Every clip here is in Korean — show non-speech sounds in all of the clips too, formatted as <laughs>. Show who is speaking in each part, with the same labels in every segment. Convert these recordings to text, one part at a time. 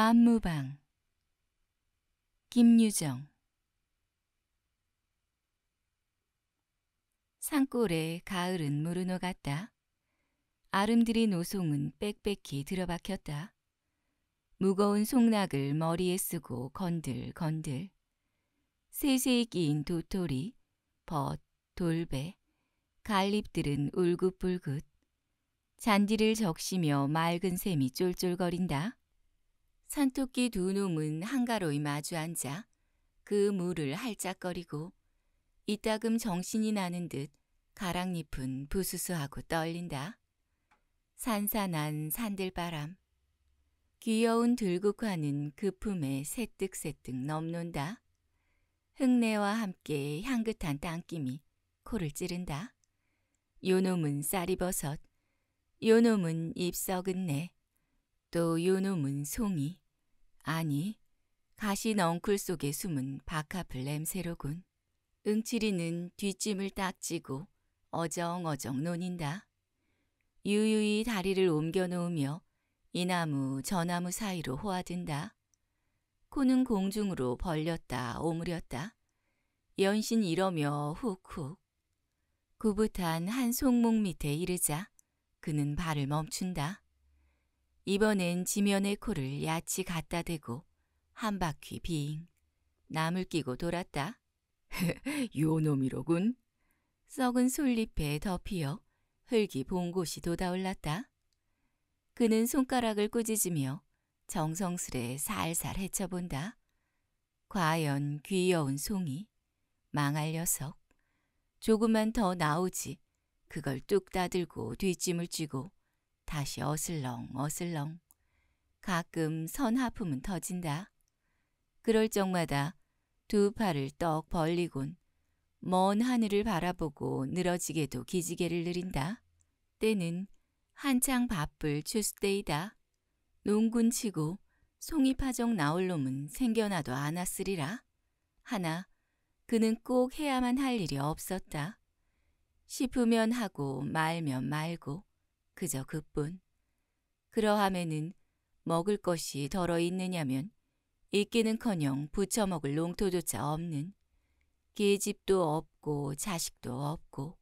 Speaker 1: 만무방 김유정 산골에 가을은 무르노 같다. 아름드리 노송은 빽빽히 들어박혔다. 무거운 송락을 머리에 쓰고 건들 건들. 세세히 끼인 도토리, 벗, 돌배, 갈잎들은 울긋불긋 잔디를 적시며 맑은 샘이 쫄쫄거린다. 산토끼 두 놈은 한가로이 마주 앉아 그 물을 할짝거리고 이따금 정신이 나는 듯 가랑잎은 부스스하고 떨린다. 산산한 산들바람. 귀여운 들국화는 그 품에 새득새득 넘는다. 흙내와 함께 향긋한 땅김이 코를 찌른다. 요놈은 쌀이버섯, 요놈은 잎 썩은 내, 또 요놈은 송이, 아니 가시 넝쿨 속에 숨은 박하풀 냄새로군. 응치리는 뒷짐을 딱지고 어정어정 논인다. 유유히 다리를 옮겨놓으며 이나무 저나무 사이로 호화든다 코는 공중으로 벌렸다 오므렸다. 연신 이러며 훅훅. 구붓한 한 손목 밑에 이르자 그는 발을 멈춘다. 이번엔 지면의 코를 야치 갖다 대고 한 바퀴 빙 나물 끼고 돌았다. <laughs> 요놈이로군. 썩은 솔잎에 덮이어 흙이 본 곳이 돋아올랐다. 그는 손가락을 꾸짖으며 정성스레 살살 헤쳐본다. 과연 귀여운 송이, 망할 녀석. 조금만 더 나오지. 그걸 뚝 따들고 뒷짐을 쥐고 다시 어슬렁 어슬렁. 가끔 선하품은 터진다. 그럴 적마다 두 팔을 떡 벌리곤 먼 하늘을 바라보고 늘어지게도 기지개를 늘린다 때는 한창 바쁠 추수때이다. 농군치고 송이파정 나올 놈은 생겨나도 않았으리라. 하나 그는 꼭 해야만 할 일이 없었다. 싶으면 하고 말면 말고 그저 그뿐. 그러함에는 먹을 것이 덜어 있느냐면 있기는커녕 부쳐먹을 농토조차 없는 계집도 없고 자식도 없고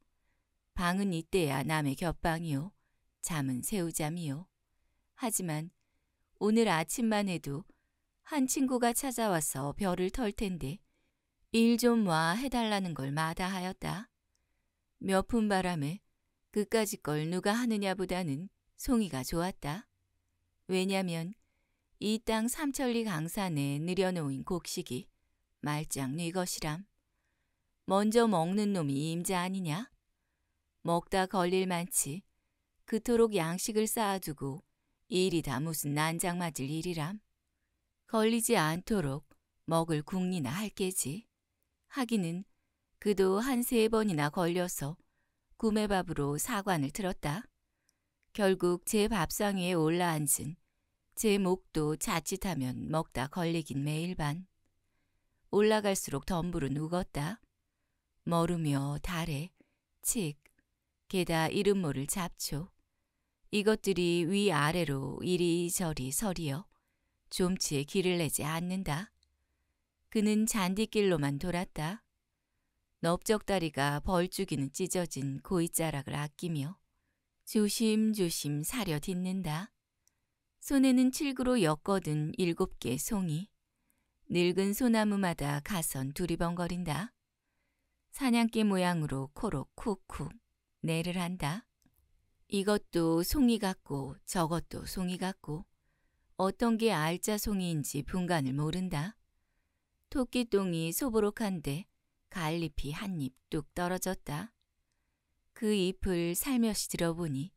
Speaker 1: 방은 이때야 남의 겹방이요 잠은 새우잠이요. 하지만 오늘 아침만 해도 한 친구가 찾아와서 별을 털 텐데 일 좀 와 해달라는 걸 마다하였다. 몇 푼 바람에 그까지 걸 누가 하느냐보다는 송이가 좋았다. 왜냐면 이 땅 삼천리 강산에 늘여놓인 곡식이 말짱 네 것이람. 먼저 먹는 놈이 임자 아니냐? 먹다 걸릴 만치 그토록 양식을 쌓아두고 일이 다 무슨 난장맞을 일이람. 걸리지 않도록 먹을 궁리나 할 게지. 하기는 그도 한 세 번이나 걸려서 구매밥으로 사관을 틀었다. 결국 제 밥상 위에 올라앉은 제 목도 자칫하면 먹다 걸리긴 매일반. 올라갈수록 덤불은 우었다 머루며 달에, 칡, 게다 이름 모를 잡초. 이것들이 위아래로 이리저리 서리어 좀치에 길을 내지 않는다. 그는 잔디길로만 돌았다. 넓적다리가 벌죽이는 찢어진 고이자락을 아끼며 조심조심 사려 딛는다. 손에는 칠구로 엮어둔 일곱 개 송이, 늙은 소나무마다 가선 두리번거린다. 사냥개 모양으로 코로 쿡쿡 내를 한다. 이것도 송이 같고 저것도 송이 같고 어떤 게 알짜 송이인지 분간을 모른다. 토끼똥이 소보록한데 갈잎이 한 잎 뚝 떨어졌다. 그 잎을 살며시 들어보니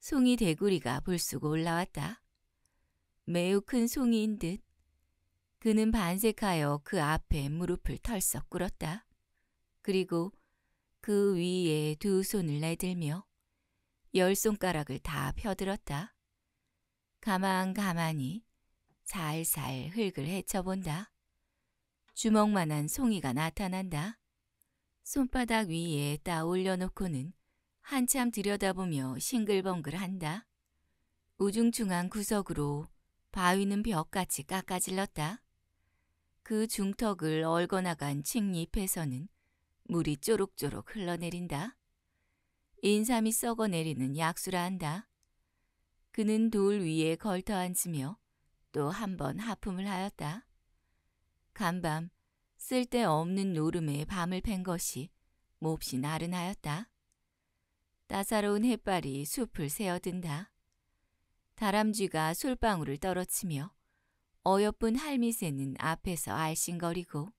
Speaker 1: 송이 대구리가 불쑥 올라왔다. 매우 큰 송이인 듯 그는 반색하여 그 앞에 무릎을 털썩 꿇었다. 그리고 그 위에 두 손을 내들며 열 손가락을 다 펴들었다. 가만가만히 살살 흙을 헤쳐본다. 주먹만한 송이가 나타난다. 손바닥 위에 따 올려놓고는 한참 들여다보며 싱글벙글한다. 우중충한 구석으로 바위는 벽같이 깎아질렀다. 그 중턱을 얼거나간 칡잎에서는 물이 쪼록쪼록 흘러내린다. 인삼이 썩어내리는 약수라 한다. 그는 돌 위에 걸터앉으며 또 한 번 하품을 하였다. 간밤 쓸데없는 노름에 밤을 팬 것이 몹시 나른하였다. 따사로운 햇발이 숲을 세어든다 다람쥐가 솔방울을 떨어치며 어여쁜 할미새는 앞에서 알씬거리고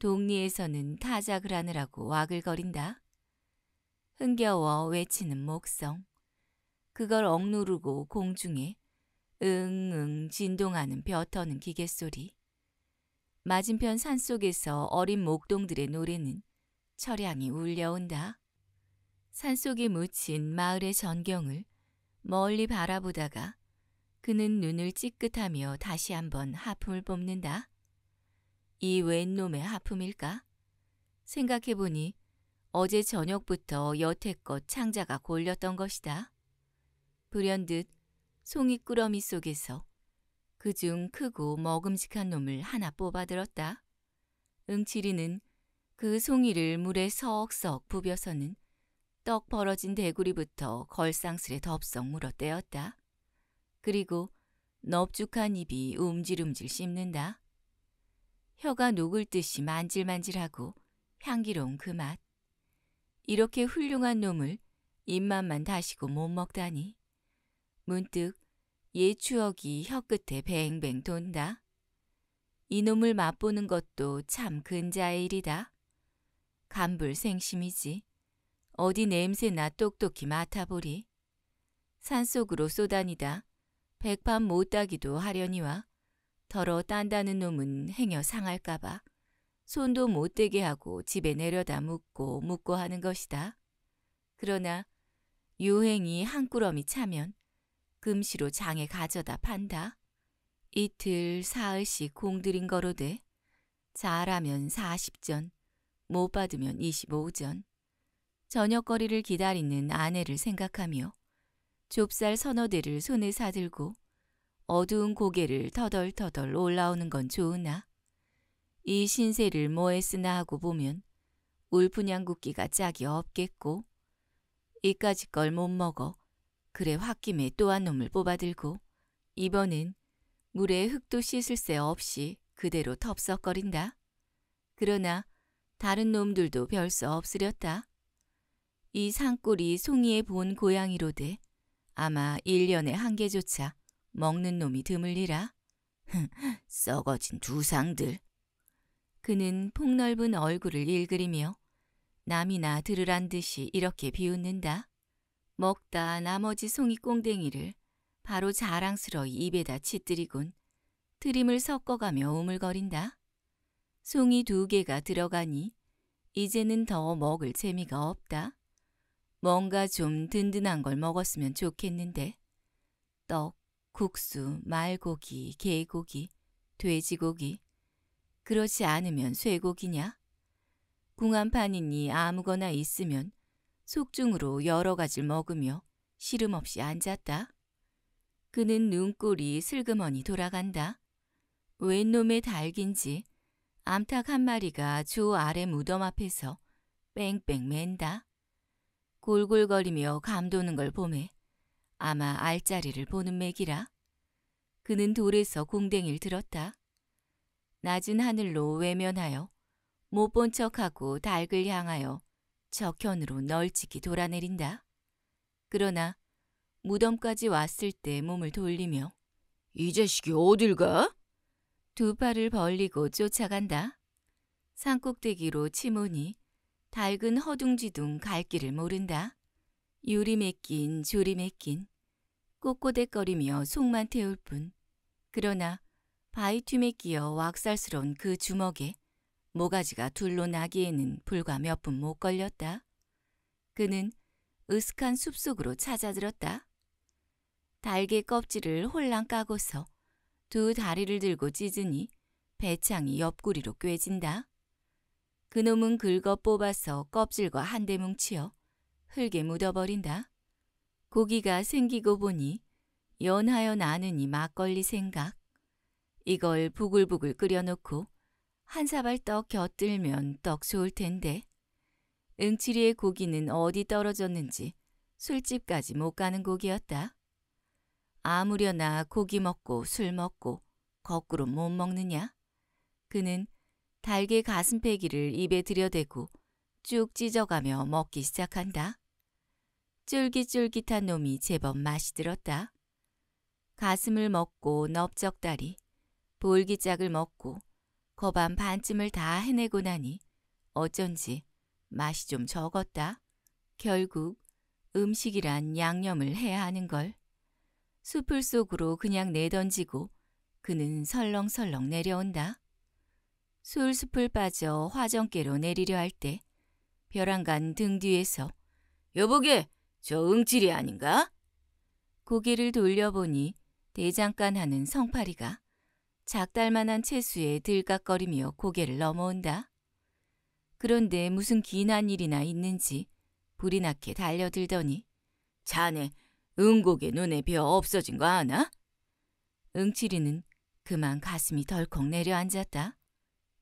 Speaker 1: 동리에서는 타작을 하느라고 와글거린다. 흥겨워 외치는 목성. 그걸 억누르고 공중에 응응 진동하는 벼터는 기계소리. 맞은편 산속에서 어린 목동들의 노래는 철양이 울려온다. 산속에 묻힌 마을의 전경을 멀리 바라보다가 그는 눈을 찌끗하며 다시 한번 하품을 뽐는다. 이 웬 놈의 하품일까? 생각해보니 어제 저녁부터 여태껏 창자가 골렸던 것이다. 불현듯 송이 꾸러미 속에서 그중 크고 먹음직한 놈을 하나 뽑아들었다. 응치리는그 송이를 물에 석석 부벼서는 떡 벌어진 대구리부터 걸상스레 덥석 물어떼었다. 그리고 넙죽한 입이 움질움질 씹는다. 혀가 녹을 듯이 만질만질하고 향기로운 그 맛. 이렇게 훌륭한 놈을 입맛만 다시고 못 먹다니. 문득 옛 추억이 혀끝에 뱅뱅 돈다. 이놈을 맛보는 것도 참 근자의 일이다. 간불생심이지. 어디 냄새나 똑똑히 맡아보리. 산속으로 쏘다니다. 백판 못 따기도 하려니와 더러 딴다는 놈은 행여 상할까봐 손도 못 대게 하고 집에 내려다 묻고 묻고 하는 것이다. 그러나 유행이한 꾸러미 차면 금시로 장에 가져다 판다. 이틀 사흘씩 공들인 거로되 잘하면 40전, 못 받으면 25전. 저녁거리를 기다리는 아내를 생각하며 좁쌀 서너 대를 손에 사들고 어두운 고개를 터덜터덜 올라오는 건 좋으나 이 신세를 뭐에 쓰나 하고 보면 울분양 굽기가 짝이 없겠고 이까짓 걸 못 먹어 그래 홧김에 또한 놈을 뽑아들고 이번엔 물에 흙도 씻을 새 없이 그대로 덥석거린다. 그러나 다른 놈들도 별수 없으렸다. 이 산골이 송이의 본 고양이로되 아마 1년에 한 개조차 먹는 놈이 드물리라. <laughs> 썩어진 두상들. 그는 폭넓은 얼굴을 일그리며 남이나 들으란 듯이 이렇게 비웃는다. 먹다 나머지 송이 꽁댕이를 바로 자랑스러이 입에다 치뜨리곤 트림을 섞어가며 오물거린다. 송이 두 개가 들어가니 이제는 더 먹을 재미가 없다. 뭔가 좀 든든한 걸 먹었으면 좋겠는데 떡, 국수, 말고기, 개고기, 돼지고기 그렇지 않으면 쇠고기냐? 궁한판이니 아무거나 있으면 속중으로 여러 가지를 먹으며 시름없이 앉았다. 그는 눈꼬리 슬그머니 돌아간다. 웬 놈의 닭인지 암탉 한 마리가 조 아래 무덤 앞에서 뺑뺑 맨다. 골골거리며 감도는 걸 보매 아마 알짜리를 보는 맥이라. 그는 돌에서 공댕이를 들었다. 낮은 하늘로 외면하여 못 본 척하고 닭을 향하여 적현으로 널찍이 돌아내린다. 그러나 무덤까지 왔을 때 몸을 돌리며 이 자식이 어딜 가? 두 팔을 벌리고 쫓아간다. 산꼭대기로 치모니 닳은 허둥지둥 갈 길을 모른다. 유림에 낀 조림에 낀 꼬꼬대거리며 속만 태울 뿐 그러나 바위틈에 끼어 왁살스러운 그 주먹에 모가지가 둘로 나기에는 불과 몇 분 못 걸렸다. 그는 으슥한 숲속으로 찾아들었다. 달개 껍질을 홀랑 까고서 두 다리를 들고 찢으니 배창이 옆구리로 꿰진다. 그놈은 긁어 뽑아서 껍질과 한대 뭉치어 흙에 묻어버린다. 고기가 생기고 보니 연하여 나느니 막걸리 생각. 이걸 부글부글 끓여놓고 한 사발 떡 곁들면 떡 좋을 텐데. 응치리의 고기는 어디 떨어졌는지 술집까지 못 가는 고기였다. 아무려나 고기 먹고 술 먹고 거꾸로 못 먹느냐? 그는 달게 가슴패기를 입에 들여대고 쭉 찢어가며 먹기 시작한다. 쫄깃쫄깃한 놈이 제법 맛이 들었다. 가슴을 먹고 넓적다리, 볼기짝을 먹고 거반 반쯤을 다 해내고 나니 어쩐지 맛이 좀 적었다. 결국 음식이란 양념을 해야 하는걸. 숲을 속으로 그냥 내던지고 그는 설렁설렁 내려온다. 술숲을 빠져 화정께로 내리려 할 때 벼랑간 등 뒤에서 여보게 저 응질이 아닌가? 고개를 돌려보니 대장간 하는 성파리가 작달만한 채수에 들깍거리며 고개를 넘어온다. 그런데 무슨 기난 일이나 있는지 불이 나게 달려들더니 자네 응곡의 눈에 벼 없어진 거 아나? 응치리는 그만 가슴이 덜컥 내려앉았다.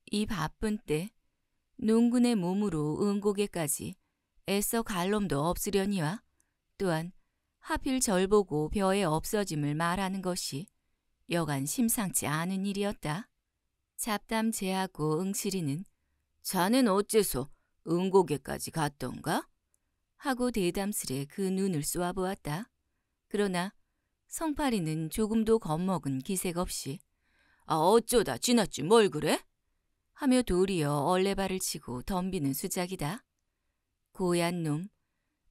Speaker 1: 이 바쁜 때 농군의 몸으로 응곡에까지 애써 갈놈도 없으려니와 또한 하필 절 보고 벼에 없어짐을 말하는 것이 여간 심상치 않은 일이었다. 잡담 제하고 응시리는 자는 어째서 응곡에까지 갔던가? 하고 대담스레 그 눈을 쏘아보았다. 그러나 성파리는 조금도 겁먹은 기색 없이 아 어쩌다 지났지 뭘 그래? 하며 도리어 얼레발을 치고 덤비는 수작이다. 고얀 놈.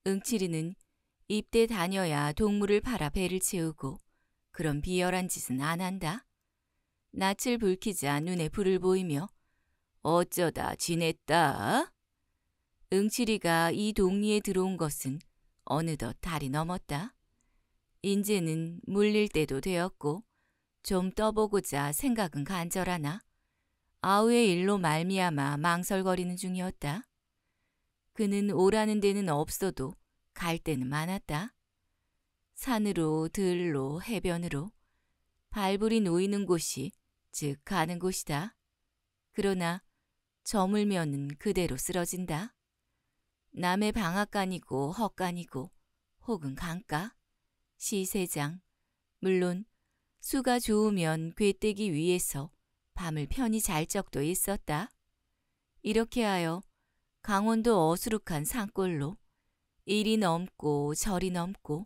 Speaker 1: 응치리는 입대 다녀야 동물을 팔아 배를 채우고 그런 비열한 짓은 안 한다. 낯을 붉히자 눈에 불을 보이며 어쩌다 지냈다. 응치리가이 동리에 들어온 것은 어느덧 달이 넘었다. 인제는 물릴 때도 되었고 좀 떠보고자 생각은 간절하나 아우의 일로 말미암아 망설거리는 중이었다. 그는 오라는 데는 없어도 갈 데는 많았다. 산으로 들로 해변으로 발불이 놓이는 곳이 즉 가는 곳이다. 그러나 저물면은 그대로 쓰러진다. 남의 방앗간이고 헛간이고 혹은 강가, 시세장, 물론 수가 좋으면 괴떼기 위해서 밤을 편히 잘 적도 있었다. 이렇게 하여 강원도 어수룩한 산골로 일이 넘고 절이 넘고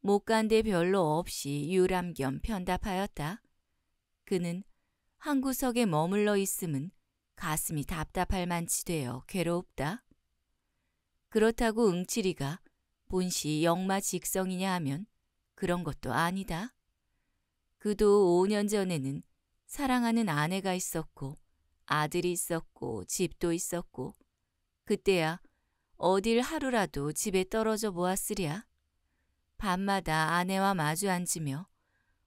Speaker 1: 못간 데 별로 없이 유람 겸 편답하였다. 그는 한 구석에 머물러 있음은 가슴이 답답할 만치되어 괴롭다. 그렇다고 응치리가 본시 영마 직성이냐 하면 그런 것도 아니다. 그도 5년 전에는 사랑하는 아내가 있었고 아들이 있었고 집도 있었고 그때야 어딜 하루라도 집에 떨어져 보았으랴. 밤마다 아내와 마주 앉으며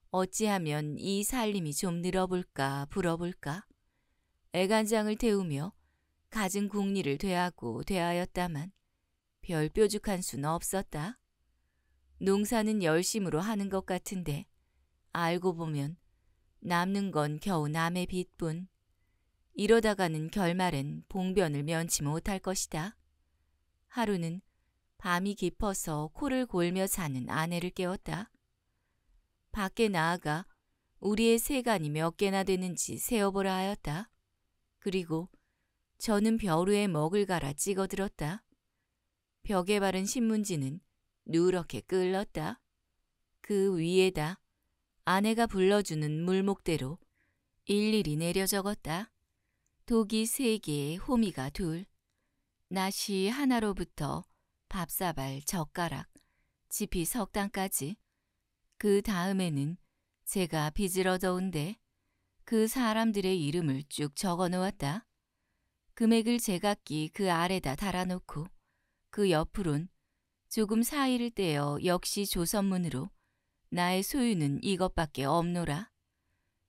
Speaker 1: 어찌하면 이 살림이 좀 늘어볼까 불어볼까 애간장을 태우며 가진 궁리를대하고대하였다만별 뾰족한 수는 없었다. 농사는 열심으로 하는 것 같은데 알고 보면 남는 건 겨우 남의 빚뿐. 이러다가는 결말엔 봉변을 면치 못할 것이다. 하루는 밤이 깊어서 코를 골며 자는 아내를 깨웠다. 밖에 나아가 우리의 세간이 몇 개나 되는지 세어보라 하였다. 그리고 저는 벼루에 먹을 갈아 찍어들었다. 벽에 바른 신문지는 누렇게 끌렀다. 그 위에다 아내가 불러주는 물목대로 일일이 내려 적었다. 독이 세 개에 호미가 둘, 낫이 하나로부터 밥사발, 젓가락, 지피 석당까지. 그 다음에는 제가 빚을 얻어온데 그 사람들의 이름을 쭉 적어 놓았다. 금액을 제각기 그 아래다 달아놓고 그 옆으론 조금 사이를 떼어 역시 조선문으로 나의 소유는 이것밖에 없노라.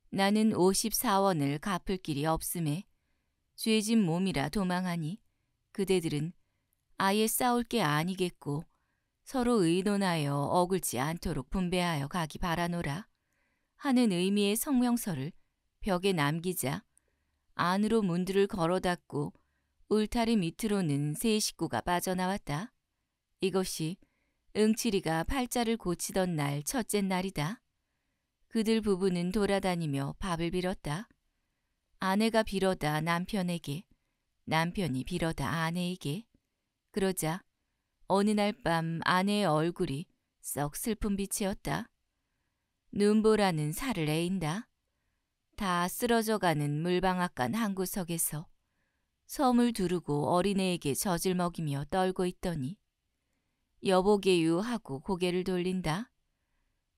Speaker 1: 나는 54원을 갚을 길이 없음에 죄진 몸이라 도망하니 그대들은 아예 싸울 게 아니겠고 서로 의논하여 어글지 않도록 분배하여 가기 바라노라 하는 의미의 성명서를 벽에 남기자 안으로 문들을 걸어 닫고 울타리 밑으로는 세 식구가 빠져나왔다. 이것이 응치리가 팔자를 고치던 날 첫째 날이다. 그들 부부는 돌아다니며 밥을 빌었다. 아내가 빌어다 남편에게, 남편이 빌어다 아내에게, 그러자 어느 날 밤 아내의 얼굴이 썩 슬픈 빛이었다. 눈보라는 살을 애인다. 다 쓰러져가는 물방앗간 한 구석에서 섬을 두르고 어린애에게 젖을 먹이며 떨고 있더니 여보게유 하고 고개를 돌린다.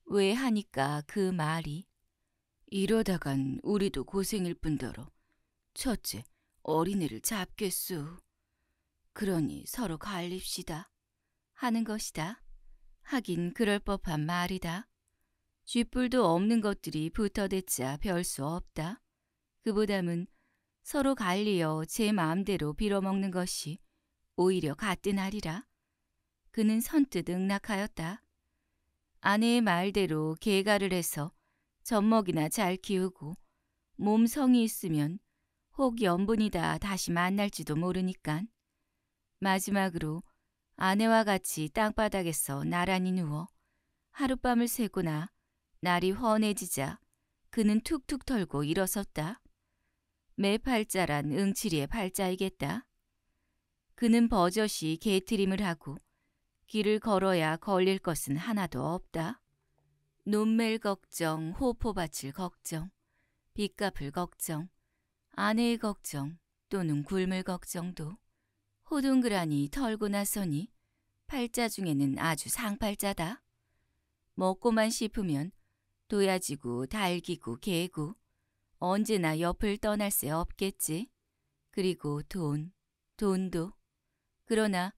Speaker 1: 왜 하니까 그 말이 이러다간 우리도 고생일 뿐더러 첫째 어린애를 잡겠수. 그러니 서로 갈립시다. 하는 것이다. 하긴 그럴 법한 말이다. 쥐뿔도 없는 것들이 붙어댔자 별 수 없다. 그보담은 서로 갈리어 제 마음대로 빌어먹는 것이 오히려 가은 하리라. 그는 선뜻 응낙하였다. 아내의 말대로 개가를 해서 젖먹이나 잘 키우고 몸성이 있으면 혹 연분이다 다시 만날지도 모르니깐 마지막으로 아내와 같이 땅바닥에서 나란히 누워 하룻밤을 새거나 날이 훤해지자 그는 툭툭 털고 일어섰다. 매팔자란 응치리의 팔자이겠다. 그는 버젓이 개트림을 하고 길을 걸어야 걸릴 것은 하나도 없다. 논멜 걱정, 호포밭을 걱정, 빚 갚을 걱정, 아내의 걱정 또는 굶을 걱정도 호둥그라니 털고 나서니 팔자 중에는 아주 상팔자다. 먹고만 싶으면 도야지고 달기고 개고 언제나 옆을 떠날 새 없겠지. 그리고 돈, 돈도. 그러나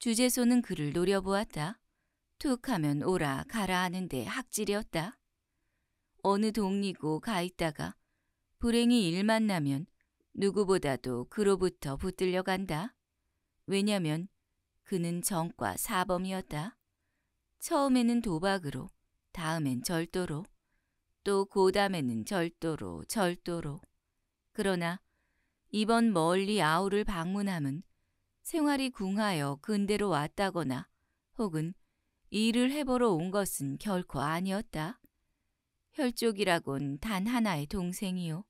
Speaker 1: 주재소는 그를 노려보았다. 툭 하면 오라 가라 하는데 학질이었다. 어느 동리고 가 있다가 불행이 일만 나면 누구보다도 그로부터 붙들려 간다. 왜냐면 그는 정과 사범이었다. 처음에는 도박으로, 다음엔 절도로, 또 고담에는 절도로, 절도로. 그러나 이번 멀리 아우를 방문함은 생활이 궁하여 근대로 왔다거나 혹은 일을 해보러 온 것은 결코 아니었다. 혈족이라곤 단 하나의 동생이요.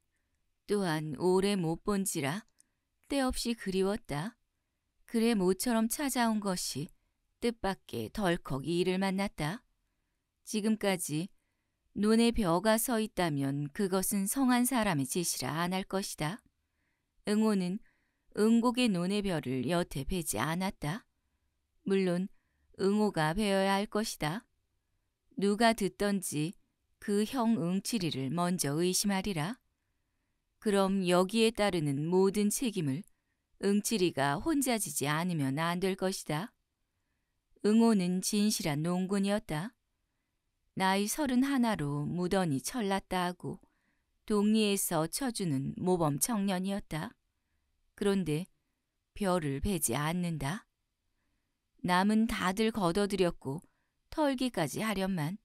Speaker 1: 또한 오래 못 본지라 때없이 그리웠다. 그의 모처럼 찾아온 것이 뜻밖의 덜컥 이 일을 만났다. 지금까지 눈에 벼가 서 있다면 그것은 성한 사람의 짓이라 안 할 것이다. 응호는 응곡의 눈에 벼를 여태 베지 않았다. 물론 응호가 베어야 할 것이다. 누가 듣던지 그 형응치리를 먼저 의심하리라. 그럼 여기에 따르는 모든 책임을 응치리가 혼자 지지 않으면 안 될 것이다. 응호는 진실한 농군이었다. 나이 서른 하나로 무던히 철났다 하고 동리에서 쳐주는 모범 청년이었다. 그런데 별을 베지 않는다. 남은 다들 걷어들였고 털기까지 하련만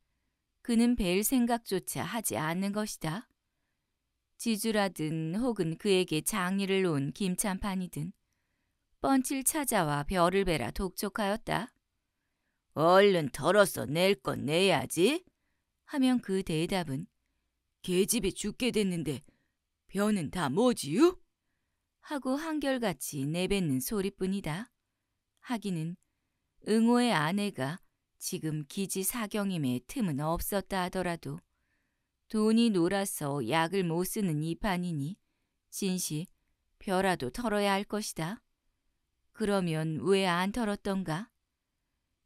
Speaker 1: 그는 벨 생각조차 하지 않는 것이다. 지주라든 혹은 그에게 장리를 놓은 김찬판이든 뻔칠 찾아와 별을 베라 독촉하였다. 얼른 털어서낼건 내야지. 하면 그 대답은 계집이 죽게 됐는데 벼는 다 뭐지유? 하고 한결같이 내뱉는 소리뿐이다. 하기는 응호의 아내가 지금 기지 사경임의 틈은 없었다 하더라도 돈이 놀아서 약을 못 쓰는 이 판이니 진시 벼라도 털어야 할 것이다. 그러면 왜 안 털었던가?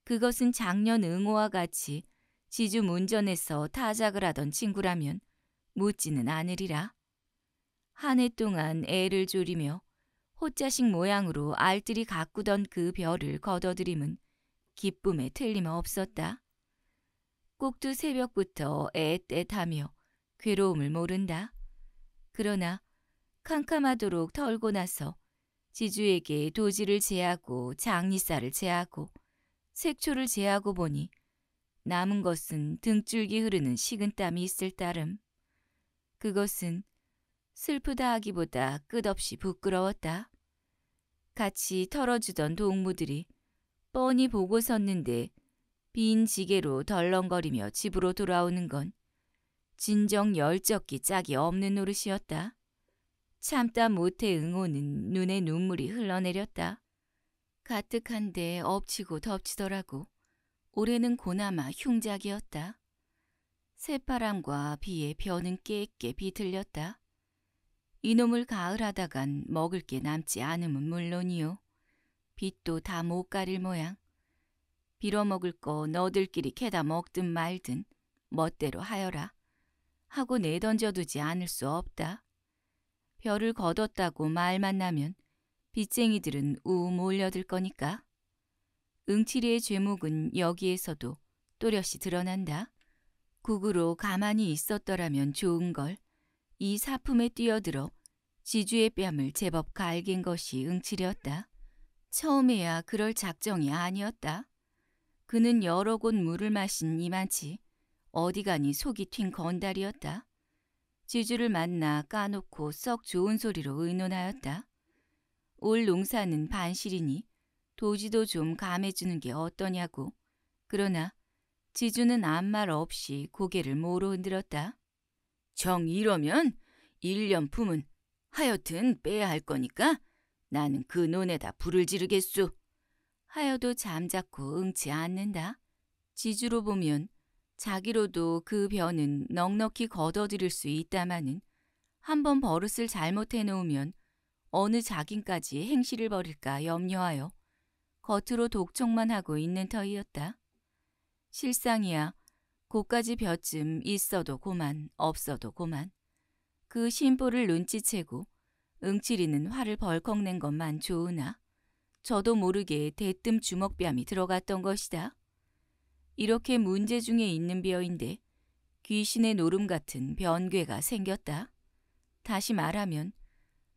Speaker 1: 그것은 작년 응호와 같이 지주 운전에서 타작을 하던 친구라면 묻지는 않으리라. 한 해 동안 애를 졸이며 호자식 모양으로 알뜰히 가꾸던 그 별을 걷어들임은 기쁨에 틀림없었다. 꼭두 새벽부터 애틋하며 괴로움을 모른다. 그러나 캄캄하도록 털고 나서 지주에게 도지를 제하고 장리쌀을 제하고 색초를 제하고 보니 남은 것은 등줄기 흐르는 식은땀이 있을 따름. 그것은 슬프다 하기보다 끝없이 부끄러웠다. 같이 털어주던 동무들이 뻔히 보고 섰는데 빈 지게로 덜렁거리며 집으로 돌아오는 건 진정 열적기 짝이 없는 노릇이었다. 참다 못해 응호는 눈에 눈물이 흘러내렸다. 가득한데 엎치고 덮치더라고. 올해는 고나마 흉작이었다. 새파람과 비에 벼는 깨깨 비틀렸다. 이놈을 가을하다간 먹을 게 남지 않음은 물론이요. 빛도다 못 가릴 모양. 빌어먹을 거 너들끼리 캐다 먹든 말든 멋대로 하여라. 하고 내던져두지 않을 수 없다. 별을 걷었다고 말만 나면 빚쟁이들은 우 몰려들 거니까. 응치리의 죄목은 여기에서도 또렷이 드러난다. 국으로 가만히 있었더라면 좋은 걸 이 사품에 뛰어들어 지주의 뺨을 제법 갈긴 것이 응치렸다. 처음에야 그럴 작정이 아니었다. 그는 여러 곳 물을 마신 이만치 어디 가니 속이 튄 건달이었다. 지주를 만나 까놓고 썩 좋은 소리로 의논하였다. 올 농사는 반실이니 도지도 좀 감해주는 게 어떠냐고. 그러나 지주는 아무 말 없이 고개를 모로 흔들었다. 정 이러면 일년 품은 하여튼 빼야 할 거니까 나는 그 논에다 불을 지르겠소. 하여도 잠자코 응치 않는다. 지주로 보면 자기로도 그 변은 넉넉히 걷어들일 수 있다마는 한 번 버릇을 잘못해 놓으면 어느 자긴까지 행실을 버릴까 염려하여 겉으로 독촉만 하고 있는 터이었다. 실상이야 고까지 벼쯤 있어도 고만 없어도 고만 그 심보를 눈치채고 응치리는 화를 벌컥 낸 것만 좋으나 저도 모르게 대뜸 주먹뺨이 들어갔던 것이다. 이렇게 문제 중에 있는 벼인데 귀신의 노름 같은 변괴가 생겼다. 다시 말하면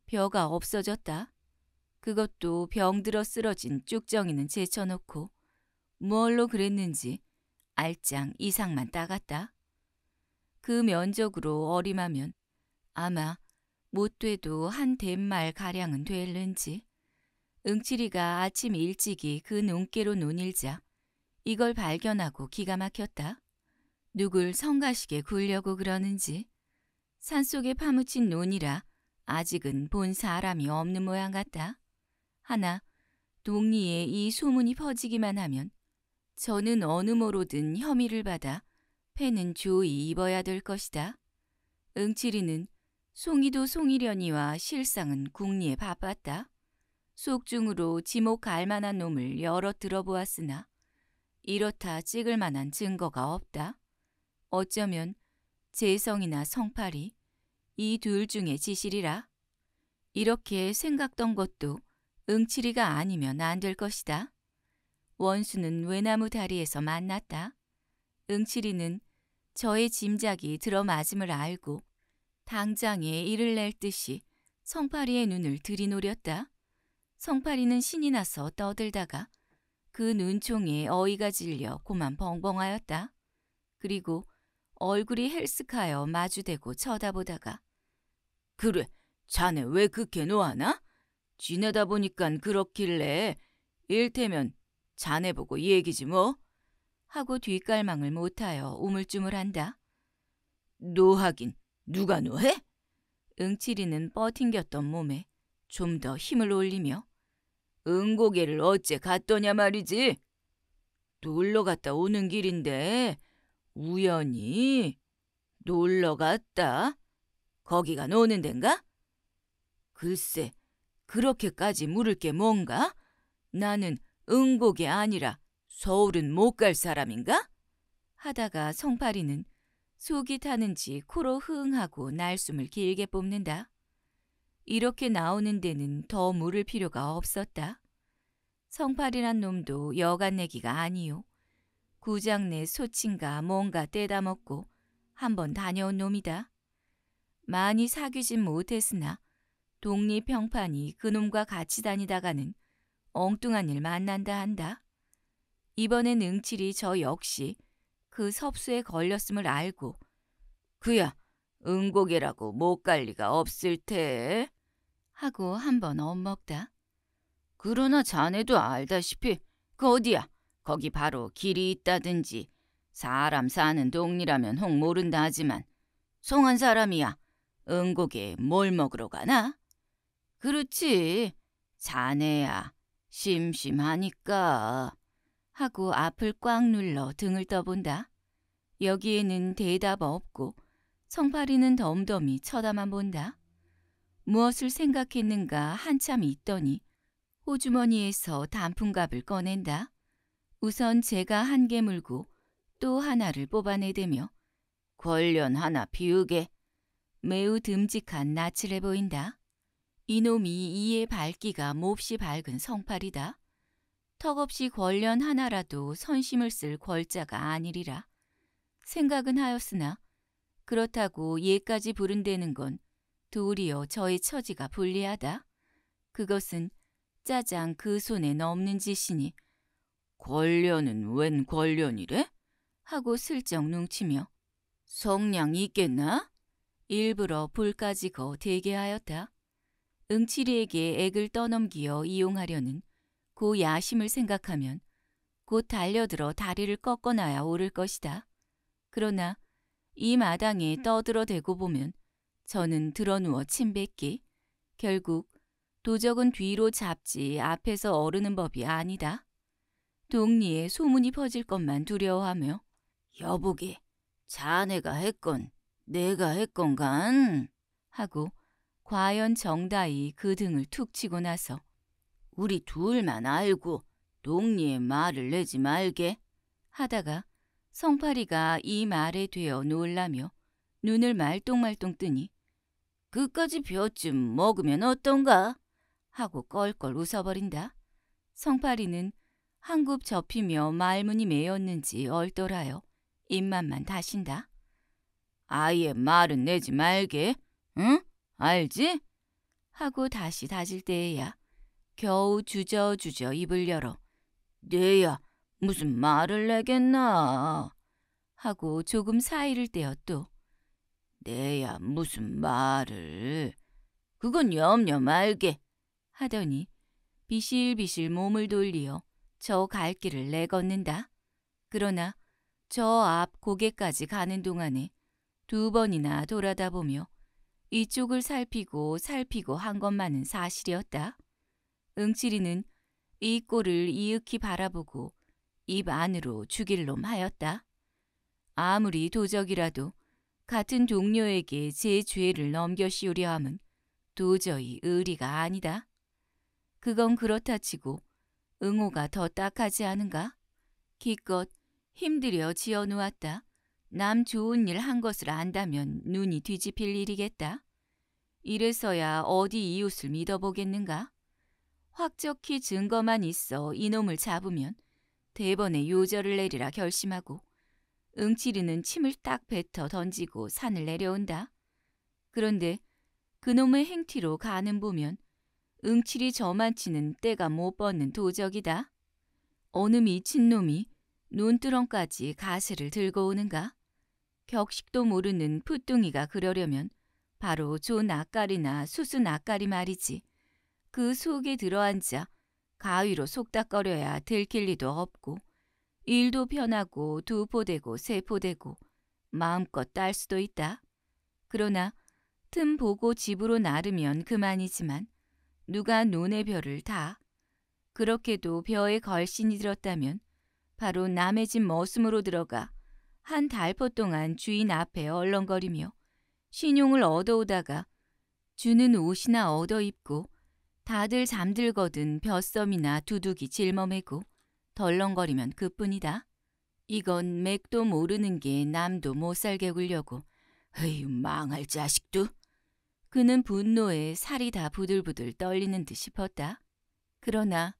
Speaker 1: 벼가 없어졌다. 그것도 병들어 쓰러진 쭉정이는 제쳐놓고 뭘로 그랬는지 알짱 이상만 따갔다. 그 면적으로 어림하면 아마 못 돼도 한 댓말 가량은 될는지 응칠이가 아침 일찍이 그 눈깨로 논일자 이걸 발견하고 기가 막혔다. 누굴 성가시게 굴려고 그러는지 산속에 파묻힌 논이라 아직은 본 사람이 없는 모양 같다. 하나 동리에 이 소문이 퍼지기만 하면 저는 어느 모로든 혐의를 받아 패는 조이 입어야 될 것이다. 응칠이는 송이도 송이려니와 실상은 궁리에 바빴다. 속중으로 지목할 만한 놈을 여러 들어보았으나 이렇다 찍을 만한 증거가 없다. 어쩌면 재성이나 성팔이 이 둘 중에 지실이라. 이렇게 생각던 것도 응치리가 아니면 안 될 것이다. 원수는 외나무 다리에서 만났다. 응치리는 저의 짐작이 들어맞음을 알고 당장에 일을 낼 듯이 성파리의 눈을 들이노렸다. 성팔이는 신이 나서 떠들다가 그 눈총에 어이가 질려 고만 벙벙하였다. 그리고 얼굴이 헬쓱하여 마주대고 쳐다보다가 그래, 자네 왜 그렇게 노하나? 지내다 보니깐 그렇길래 일테면 자네 보고 얘기지 뭐? 하고 뒷갈망을 못하여 우물쭈물한다. 노하긴 누가 노해? 응치리는 뻗팅겼던 몸에 좀 더 힘을 올리며 응고개를 어째 갔더냐 말이지. 놀러 갔다 오는 길인데 우연히 놀러 갔다. 거기가 노는 덴가? 글쎄, 그렇게까지 물을 게 뭔가? 나는 응곡이 아니라 서울은 못 갈 사람인가? 하다가 송파리는 속이 타는지 코로 흥하고 날숨을 길게 뽑는다. 이렇게 나오는 데는 더 물을 필요가 없었다. 성팔이란 놈도 여간내기가 아니오 구장내 소친가 뭔가 떼다먹고 한번 다녀온 놈이다. 많이 사귀진 못했으나 독립평판이 그놈과 같이 다니다가는 엉뚱한 일 만난다 한다. 이번엔 응칠이 저 역시 그 섭수에 걸렸음을 알고 그야 은곡이라고못갈 리가 없을 테. 하고 한번엄먹다 그러나 자네도 알다시피 그 어디야? 거기 바로 길이 있다든지 사람 사는 동리라면 혹 모른다 하지만 송한 사람이야. 은곡에 뭘 먹으러 가나? 그렇지. 자네야. 심심하니까. 하고 앞을 꽉 눌러 등을 떠본다. 여기에는 대답 없고 성파리는 덤덤히 쳐다만 본다. 무엇을 생각했는가 한참 있더니 호주머니에서 단풍갑을 꺼낸다. 우선 제가 한 개 물고 또 하나를 뽑아내대며 관련 하나 비우게 매우 듬직한 낯을 해보인다. 이놈이 이의 밝기가 몹시 밝은 성팔이다. 턱없이 권련 하나라도 선심을 쓸 권자가 아니리라. 생각은 하였으나 그렇다고 예까지 부른다는 건 도리어 저의 처지가 불리하다. 그것은 짜장 그 손에 넘는 짓이니 권련은웬권련이래 하고 슬쩍 눈치며 성냥 있겠나? 일부러 불까지 거 대게 하였다. 응치리에게 액을 떠넘기어 이용하려는 고 야심을 생각하면 곧 달려들어 다리를 꺾어놔야 오를 것이다. 그러나 이 마당에 떠들어대고 보면 저는 드러누워 침뱉기. 결국 도적은 뒤로 잡지 앞에서 어르는 법이 아니다. 동리에 소문이 퍼질 것만 두려워하며 여보게 자네가 했건 내가 했건간 하고 과연 정다이 그 등을 툭 치고 나서 우리 둘만 알고 동리의 말을 내지 말게 하다가 성파리가 이 말에 되어 놀라며 눈을 말똥말똥 뜨니 그까지 벼쯤 먹으면 어떤가? 하고 껄껄 웃어버린다. 성파리는 한굽 접히며 말문이 메였는지 얼떨하여 입맛만 다신다. 아예 말은 내지 말게. 응? 알지? 하고 다시 다질 때에야 겨우 주저주저 입을 열어. 내야 무슨 말을 내겠나 하고 조금 사이를 떼었도 내야 무슨 말을 그건 염려 말게 하더니 비실비실 몸을 돌리어 저 갈 길을 내걷는다. 그러나 저 앞 고개까지 가는 동안에 두 번이나 돌아다 보며 이쪽을 살피고 살피고 한 것만은 사실이었다. 응치리는 이 꼴을 이윽히 바라보고 입 안으로 죽일 놈 하였다. 아무리 도적이라도 같은 동료에게 제 죄를 넘겨씌우려 함은 도저히 의리가 아니다. 그건 그렇다 치고 응호가 더 딱하지 않은가? 기껏 힘들여 지어놓았다. 남 좋은 일 한 것을 안다면 눈이 뒤집힐 일이겠다. 이래서야 어디 이웃을 믿어보겠는가? 확적히 증거만 있어 이놈을 잡으면 대번에 요절을 내리라 결심하고 응치리는 침을 딱 뱉어 던지고 산을 내려온다. 그런데 그놈의 행티로 가는 보면 응치리 저만치는 때가 못 벗는 도적이다. 어느 미친놈이 눈두렁까지가세를 들고 오는가? 격식도 모르는 푸뚱이가 그러려면 바로 조 낯가리나 수수 낯가리 말이지. 그 속에 들어앉아 가위로 속닥거려야 들킬 리도 없고 일도 편하고 두포되고 세포되고 마음껏 딸 수도 있다. 그러나 틈 보고 집으로 나르면 그만이지만 누가 논의 벼를 다 그렇게도 벼에 걸신이 들었다면 바로 남의 집 머슴으로 들어가 한 달포 동안 주인 앞에 얼렁거리며 신용을 얻어오다가 주는 옷이나 얻어 입고 다들 잠들거든 벼썸이나 두둑이 짊어매고 덜렁거리면 그뿐이다. 이건 맥도 모르는 게 남도 못 살게 굴려고 에휴 망할 자식도. 그는 분노에 살이 다 부들부들 떨리는 듯 싶었다. 그러나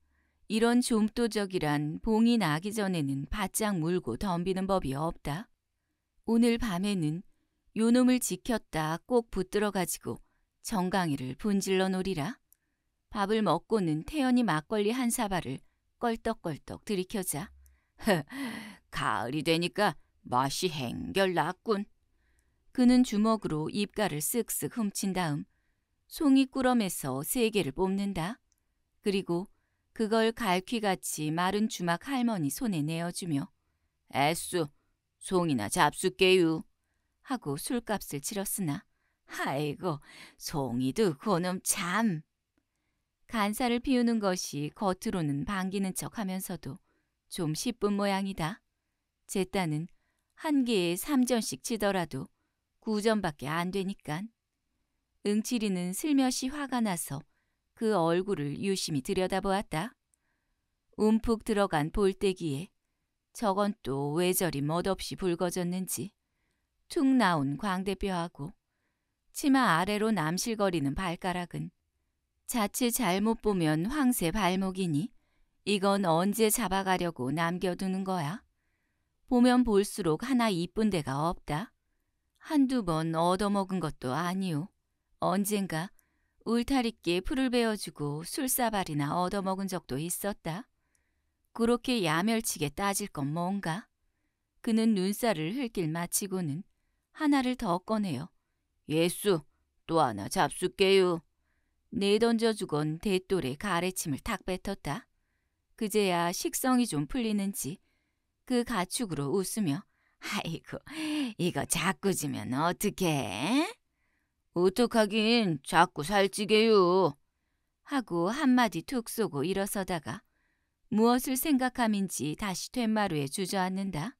Speaker 1: 이런 좀도적이란 봉이 나기 전에는 바짝 물고 덤비는 법이 없다. 오늘 밤에는 요놈을 지켰다 꼭 붙들어가지고 정강이를 분질러 놀이라 밥을 먹고는 태연이 막걸리 한 사발을 껄떡껄떡 들이켜자. <laughs> 가을이 되니까 맛이 행결났군. 그는 주먹으로 입가를 쓱쓱 훔친 다음 송이꾸러에서 세 개를 뽑는다. 그리고 그걸 갈퀴같이 마른 주막 할머니 손에 내어주며 애수, 송이나 잡수게유 하고 술값을 치렀으나 아이고, 송이도 그놈 참. 간사를 피우는 것이 겉으로는 반기는 척 하면서도 좀 시쁜 모양이다. 제 딴은 한 개에 3전씩 치더라도 9전밖에 안 되니깐. 응치리는 슬며시 화가 나서 그 얼굴을 유심히 들여다보았다. 움푹 들어간 볼때기에 저건 또 왜 저리 멋없이 붉어졌는지 툭 나온 광대뼈하고 치마 아래로 남실거리는 발가락은 자칫 잘못 보면 황새 발목이니 이건 언제 잡아가려고 남겨두는 거야? 보면 볼수록 하나 이쁜 데가 없다. 한두 번 얻어먹은 것도 아니오. 언젠가 울타리께 풀을 베어주고 술사발이나 얻어먹은 적도 있었다. 그렇게 야멸치게 따질 건 뭔가? 그는 눈살을 흘길 마치고는 하나를 더 꺼내요. 예수, 또 하나 잡숫게요. 내던져 죽은 대돌의 가래침을 탁 뱉었다. 그제야 식성이 좀 풀리는지 그 가축으로 웃으며 아이고 이거 자꾸 지면 어떡해? 어떡하긴 자꾸 살찌게요. 하고 한마디 툭 쏘고 일어서다가 무엇을 생각함인지 다시 퇴마루에 주저앉는다.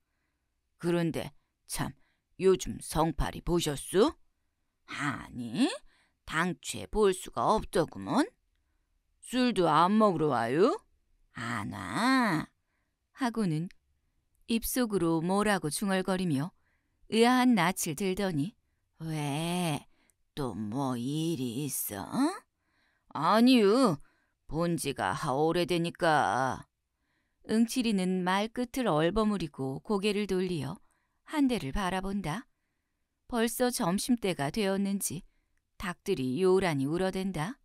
Speaker 1: 그런데 참 요즘 성팔이 보셨수? 아니 당최 볼 수가 없더구먼. 술도 안 먹으러 와요? 안 와. 하고는 입속으로 뭐라고 중얼거리며 의아한 낯을 들더니 왜? 또 뭐 일이 있어? 아니요. 본 지가 오래되니까. 응치리는 말끝을 얼버무리고 고개를 돌리어 한 대를 바라본다. 벌써 점심때가 되었는지 닭들이 요란히 울어댄다.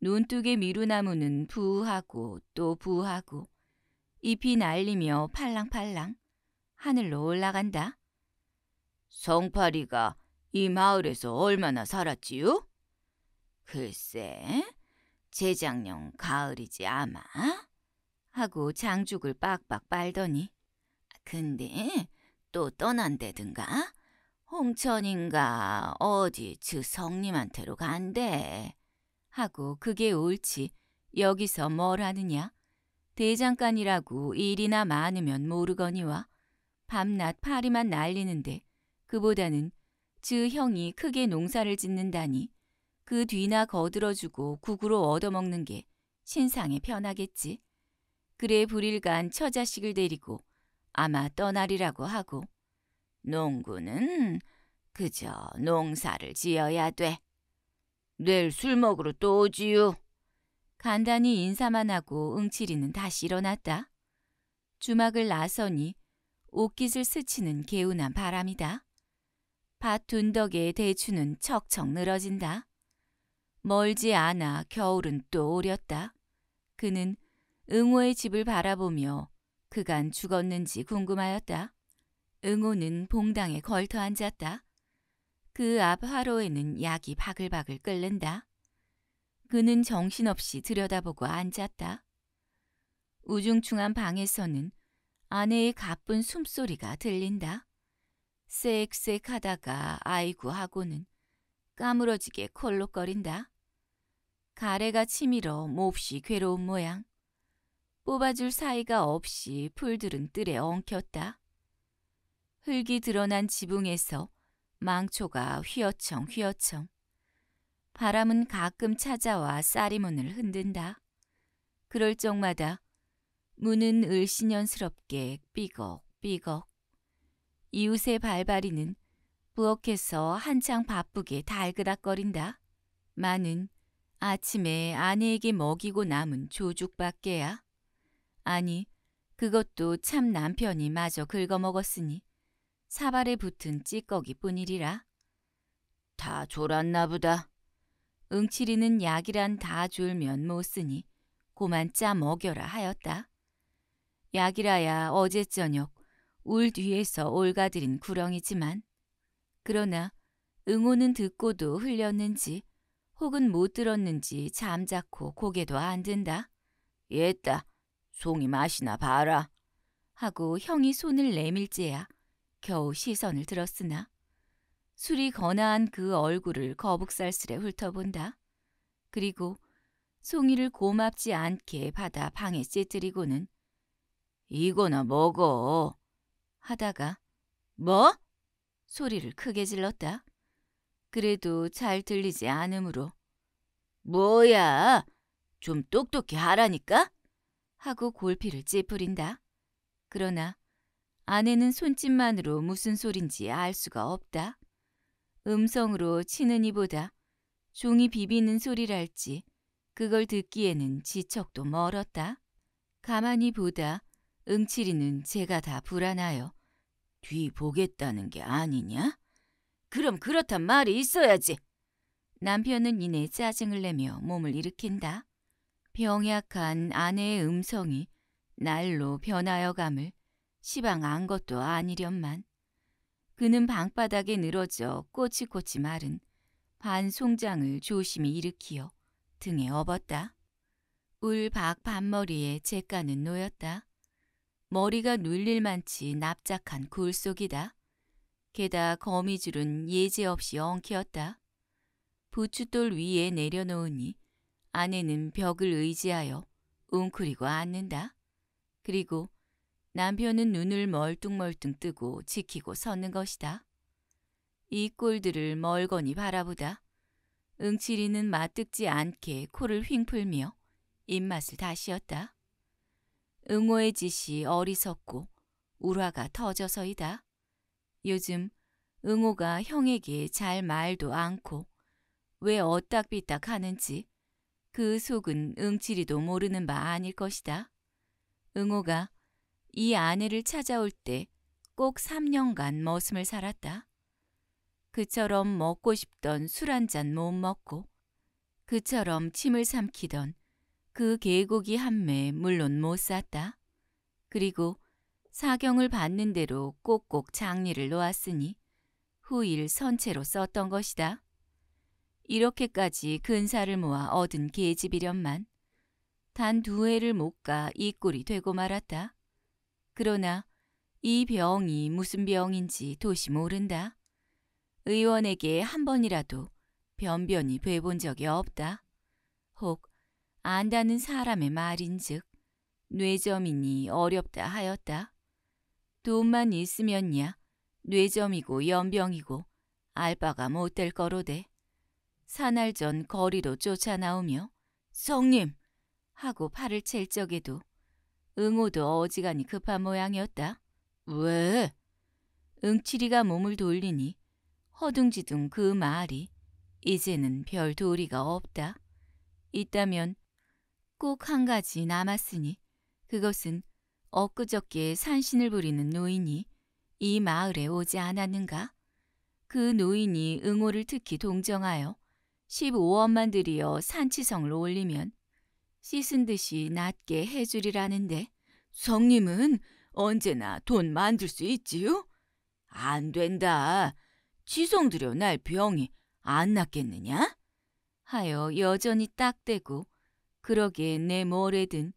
Speaker 1: 눈뜨게 미루나무는 부하고 또 부하고 잎이 날리며 팔랑팔랑 하늘로 올라간다. 송파리가이 마을에서 얼마나 살았지요? 글쎄, 재작년 가을이지 아마? 하고 장죽을 빡빡 빨더니 근데 또 떠난다든가? 홍천인가 어디 주 성님한테로 간대. 하고 그게 옳지. 여기서 뭘 하느냐? 대장간이라고 일이나 많으면 모르거니와 밤낮 파리만 날리는데 그보다는 주 형이 크게 농사를 짓는다니 그 뒤나 거들어주고 국으로 얻어먹는 게 신상에 편하겠지. 그래 불일간 처자식을 데리고 아마 떠나리라고 하고 농구는 그저 농사를 지어야 돼. 내일 술 먹으러 또 오지요. 간단히 인사만 하고 응치리는 다시 일어났다. 주막을 나서니 옷깃을 스치는 개운한 바람이다. 밭 둔덕에 대추는 척척 늘어진다. 멀지 않아 겨울은 또 오렸다. 그는 응호의 집을 바라보며 그간 죽었는지 궁금하였다. 응호는 봉당에 걸터 앉았다. 그 앞 화로에는 약이 바글바글 끓는다. 그는 정신없이 들여다보고 앉았다. 우중충한 방에서는 아내의 가쁜 숨소리가 들린다. 쌕쌕 하다가 아이구 하고는 까무러지게 콜록거린다. 가래가 치밀어 몹시 괴로운 모양. 뽑아줄 사이가 없이 풀들은 뜰에 엉켰다. 흙이 드러난 지붕에서 망초가 휘어청 휘어청. 바람은 가끔 찾아와 쌀이문을 흔든다. 그럴 적마다 문은 을신연스럽게 삐걱삐걱. 이웃의 발바리는 부엌에서 한창 바쁘게 달그닥거린다. 마는 아침에 아내에게 먹이고 남은 조죽밖에야. 아니, 그것도 참 남편이 마저 긁어먹었으니 사발에 붙은 찌꺼기뿐이리라. 다 졸았나 보다. 응치리는 약이란 다졸면못 쓰니 고만 짜 먹여라 하였다. 약이라야 어제 저녁 울 뒤에서 올가들인 구렁이지만 그러나 응호는 듣고도 흘렸는지 혹은 못 들었는지 잠자코 고개도 안 든다. 옛다. 송이 맛이나 봐라. 하고 형이 손을 내밀지야 겨우 시선을 들었으나 술이 거나한 그 얼굴을 거북살스레 훑어본다. 그리고 송이를 고맙지 않게 받아 방에 찌뜨리고는 이거나 먹어 하다가 뭐? 소리를 크게 질렀다. 그래도 잘 들리지 않으므로 뭐야 좀 똑똑히 하라니까 하고 골피를 찌푸린다. 그러나 아내는 손짓만으로 무슨 소린지 알 수가 없다. 음성으로 치는 이보다 종이 비비는 소리랄지 그걸 듣기에는 지척도 멀었다. 가만히 보다 응치리는 제가 다 불안하여 뒤 보겠다는 게 아니냐? 그럼 그렇단 말이 있어야지. 남편은 이내 짜증을 내며 몸을 일으킨다. 병약한 아내의 음성이 날로 변하여 감을 시방 안 것도 아니련만. 그는 방바닥에 늘어져 꼬치꼬치 마른 반송장을 조심히 일으키어 등에 업었다. 울박 반머리에 재가는 놓였다. 머리가 눌릴만치 납작한 굴 속이다. 게다 거미줄은 예제없이 엉키었다. 부추돌 위에 내려놓으니 아내는 벽을 의지하여 웅크리고 앉는다. 그리고 남편은 눈을 멀뚱멀뚱 뜨고 지키고 서는 것이다. 이 꼴들을 멀거니 바라보다 응치리는 마뜩지 않게 코를 휭풀며 입맛을 다시었다. 응호의 짓이 어리석고 우화가 터져서이다. 요즘 응호가 형에게 잘 말도 않고 왜 어딱비딱 하는지 그 속은 응치리도 모르는 바 아닐 것이다. 응호가 이 아내를 찾아올 때 꼭 3년간 머슴을 살았다. 그처럼 먹고 싶던 술 한 잔 못 먹고 그처럼 침을 삼키던 그 계곡이 한매 물론 못 쌌다. 그리고 사경을 받는 대로 꼭꼭 장리를 놓았으니 후일 선체로 썼던 것이다. 이렇게까지 근사를 모아 얻은 계집이련만 단 두 해를 못 가 이 꼴이 되고 말았다. 그러나 이 병이 무슨 병인지 도시 모른다. 의원에게 한 번이라도 변변히 뵈본 적이 없다. 혹 안다는 사람의 말인즉 뇌점이니 어렵다 하였다. 돈만 있으면야 뇌점이고 연병이고 알바가 못될 거로되 사날 전 거리로 쫓아나오며 성님 하고 팔을 챌 적에도 응호도 어지간히 급한 모양이었다. 왜? 응치리가 몸을 돌리니 허둥지둥 그 말이 이제는 별 도리가 없다. 있다면 꼭 한 가지 남았으니 그것은 엊그저께 산신을 부리는 노인이 이 마을에 오지 않았는가? 그 노인이 응호를 특히 동정하여 15원만 들이어 산치성을 올리면 씻은 듯이 낫게 해주리라는데 성님은 언제나 돈 만들 수 있지요? 안 된다. 지성들여 날 병이 안 낫겠느냐? 하여 여전히 딱대고 그러게 내 뭐래든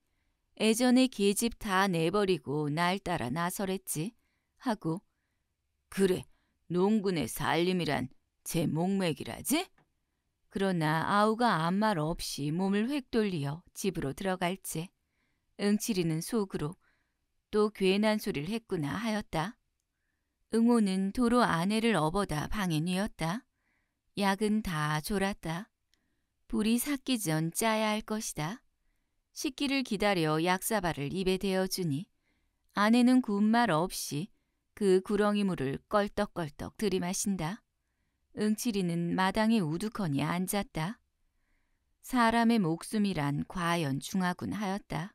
Speaker 1: 예전에 계집 다 내버리고 날 따라 나서랬지 하고 그래 농군의 살림이란 제 목맥이라지? 그러나 아우가 아무 말 없이 몸을 획돌리어 집으로 들어갈지 응치리는 속으로 또 괜한 소리를 했구나 하였다. 응호는 도로 아내를 업어다 방에 뉘었다. 약은 다 졸았다. 불이 삭기 전 짜야 할 것이다. 식기를 기다려 약사발을 입에 대어주니 아내는 군말 없이 그 구렁이 물을 껄떡껄떡 들이마신다. 응치리는 마당에 우두커니 앉았다. 사람의 목숨이란 과연 중하군 하였다.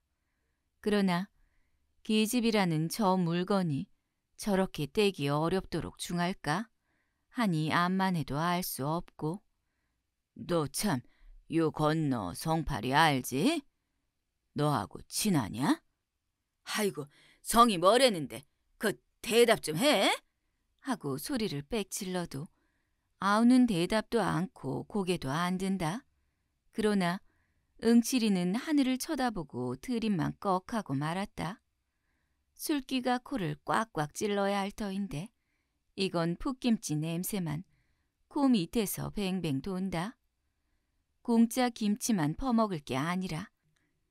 Speaker 1: 그러나 계집이라는 저 물건이 저렇게 떼기 어렵도록 중할까? 하니 암만 해도 알 수 없고. 너 참, 요 건너 성팔이 알지? 너하고 친하냐? 아이고, 성이 뭐랬는데 그 대답 좀 해? 하고 소리를 빽 질러도 아우는 대답도 않고 고개도 안 든다. 그러나 응치리는 하늘을 쳐다보고 드림만 꺽하고 말았다. 술기가 코를 꽉꽉 찔러야 할 터인데 이건 풋김치 냄새만 코 밑에서 뱅뱅 돈다. 공짜 김치만 퍼먹을 게 아니라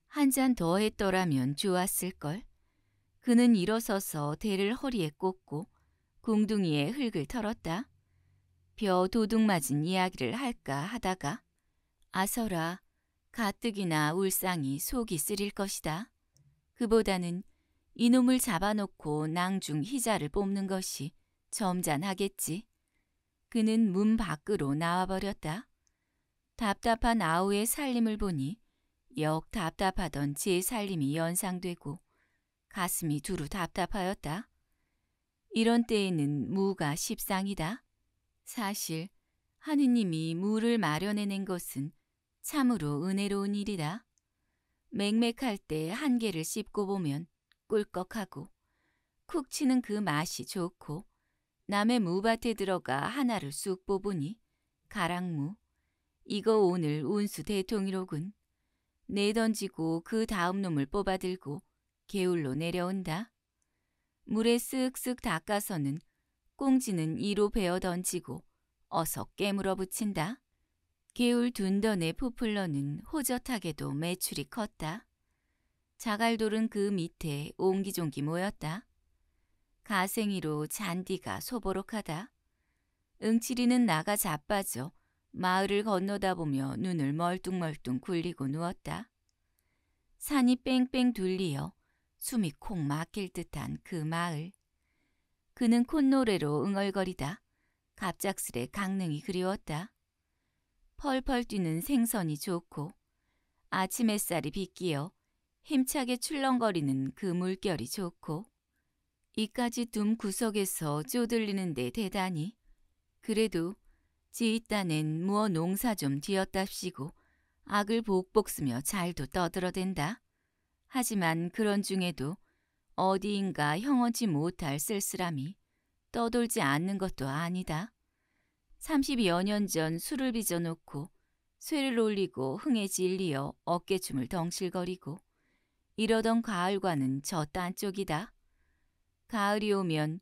Speaker 1: 한 잔 더 했더라면 좋았을걸. 그는 일어서서 대를 허리에 꽂고 궁둥이에 흙을 털었다. 벼 도둑 맞은 이야기를 할까 하다가 아서라 가뜩이나 울상이 속이 쓰릴 것이다. 그보다는 이놈을 잡아놓고 낭중 희자를 뽑는 것이 점잖하겠지. 그는 문 밖으로 나와버렸다. 답답한 아우의 살림을 보니 역 답답하던 제 살림이 연상되고 가슴이 두루 답답하였다. 이런 때에는 무가 십상이다. 사실 하느님이 물을 마련해낸 것은 참으로 은혜로운 일이다. 맹맥할 때 한개를 씹고 보면 꿀꺽하고 쿡 치는 그 맛이 좋고 남의 무밭에 들어가 하나를 쑥 뽑으니 가랑무 이거 오늘 운수 대통이로군. 내 던지고 그 다음 놈을 뽑아들고 게울로 내려온다. 물에 쓱쓱 닦아서는 꽁지는 이로 베어 던지고 어서 깨물어 붙인다. 개울 둔던의 포플러는 호젓하게도 매출이 컸다. 자갈돌은 그 밑에 옹기종기 모였다. 가생이로 잔디가 소보록하다. 응치리는 나가 자빠져 마을을 건너다 보며 눈을 멀뚱멀뚱 굴리고 누웠다. 산이 뺑뺑 둘리어 숨이 콩 막힐 듯한 그 마을. 그는 콧노래로 응얼거리다. 갑작스레 강릉이 그리웠다. 펄펄 뛰는 생선이 좋고 아침 햇살이 빗기어 힘차게 출렁거리는 그 물결이 좋고 이까지 둠 구석에서 쪼들리는데 대단히 그래도 지있다는 무어 농사 좀 뒤었답시고 악을 복복 쓰며 잘도 떠들어댄다. 하지만 그런 중에도 어디인가 형언치 못할 쓸쓸함이 떠돌지 않는 것도 아니다. 32여 년 전 술을 빚어놓고 쇠를 올리고 흥에 질리어 어깨춤을 덩실거리고 이러던 가을과는 저딴 쪽이다. 가을이 오면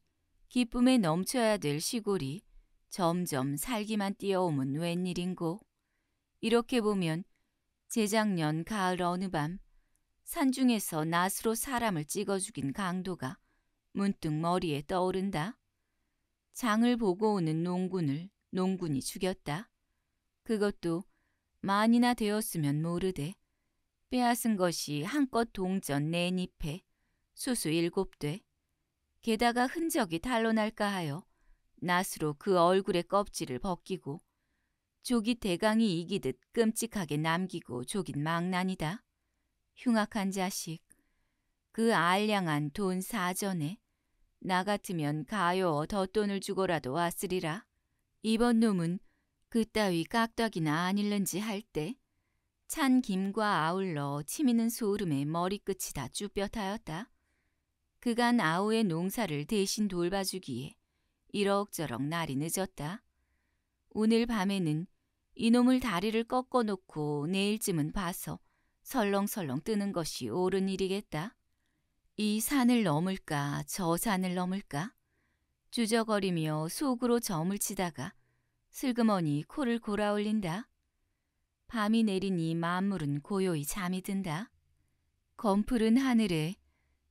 Speaker 1: 기쁨에 넘쳐야 될 시골이 점점 살기만 뛰어오면 웬일인고. 이렇게 보면 재작년 가을 어느 밤 산중에서 낫으로 사람을 찍어 죽인 강도가 문득 머리에 떠오른다. 장을 보고 오는 농군을 농군이 죽였다. 그것도 만이나 되었으면 모르되 빼앗은 것이 한껏 동전 네 잎에 수수 일곱 돼 게다가 흔적이 탄로날까 하여 낫으로 그 얼굴의 껍질을 벗기고 조기 대강이 이기듯 끔찍하게 남기고 조긴 망난이다. 흉악한 자식, 그 알량한 돈 사전에 나 같으면 가요 더돈을 주고라도 왔으리라. 이번 놈은 그따위 깍덕이나 안일는지 할 때 찬 김과 아울러 치미는 소름에 머리끝이 다 쭈뼛하였다. 그간 아우의 농사를 대신 돌봐주기에 이럭저럭 날이 늦었다. 오늘 밤에는 이놈을 다리를 꺾어놓고 내일쯤은 봐서 설렁설렁 뜨는 것이 옳은 일이겠다. 이 산을 넘을까 저 산을 넘을까 주저거리며 속으로 점을 치다가 슬그머니 코를 골아올린다. 밤이 내리니 만물은 고요히 잠이 든다. 검푸른 하늘에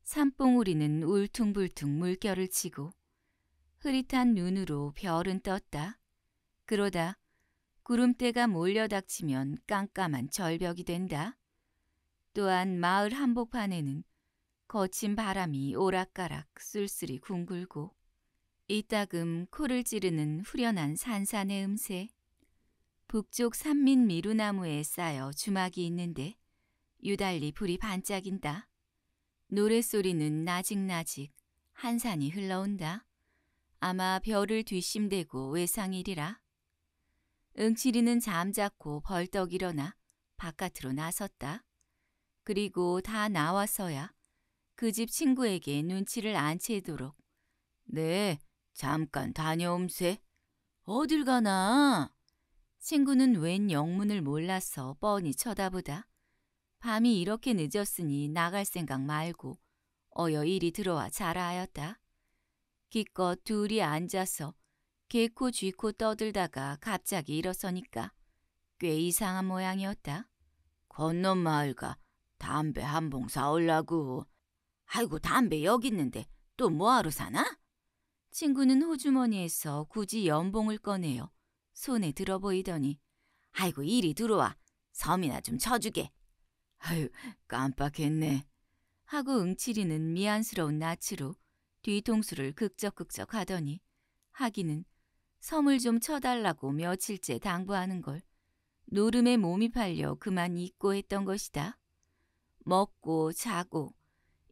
Speaker 1: 산봉우리는 울퉁불퉁 물결을 치고 흐릿한 눈으로 별은 떴다. 그러다 구름대가 몰려닥치면 깜깜한 절벽이 된다. 또한 마을 한복판에는 거친 바람이 오락가락 쓸쓸히 궁굴고 이따금 코를 찌르는 후련한 산산의 음새 북쪽 산민 미루나무에 쌓여 주막이 있는데 유달리 불이 반짝인다. 노랫소리는 나직나직 한산이 흘러온다. 아마 별을 뒤심대고 외상이리라. 응치리는 잠자코 벌떡 일어나 바깥으로 나섰다. 그리고 다 나와서야 그 집 친구에게 눈치를 안 채도록 네, 잠깐 다녀옴세. 어딜 가나? 친구는 웬 영문을 몰라서 뻔히 쳐다보다. 밤이 이렇게 늦었으니 나갈 생각 말고 어여 이리 들어와 자라 하였다. 기껏 둘이 앉아서 개코 쥐코 떠들다가 갑자기 일어서니까 꽤 이상한 모양이었다. 건넌 마을가 담배 한 봉 사올라고. 아이고 담배 여기 있는데 또 뭐하러 사나? 친구는 호주머니에서 굳이 연봉을 꺼내요. 손에 들어보이더니 아이고 이리 들어와. 섬이나 좀 쳐주게. 아유 깜빡했네. 하고 응치리는 미안스러운 낯으로 뒤통수를 극적극적 하더니 하기는 섬을 좀 쳐달라고 며칠째 당부하는 걸 노름에 몸이 팔려 그만 잊고 했던 것이다. 먹고 자고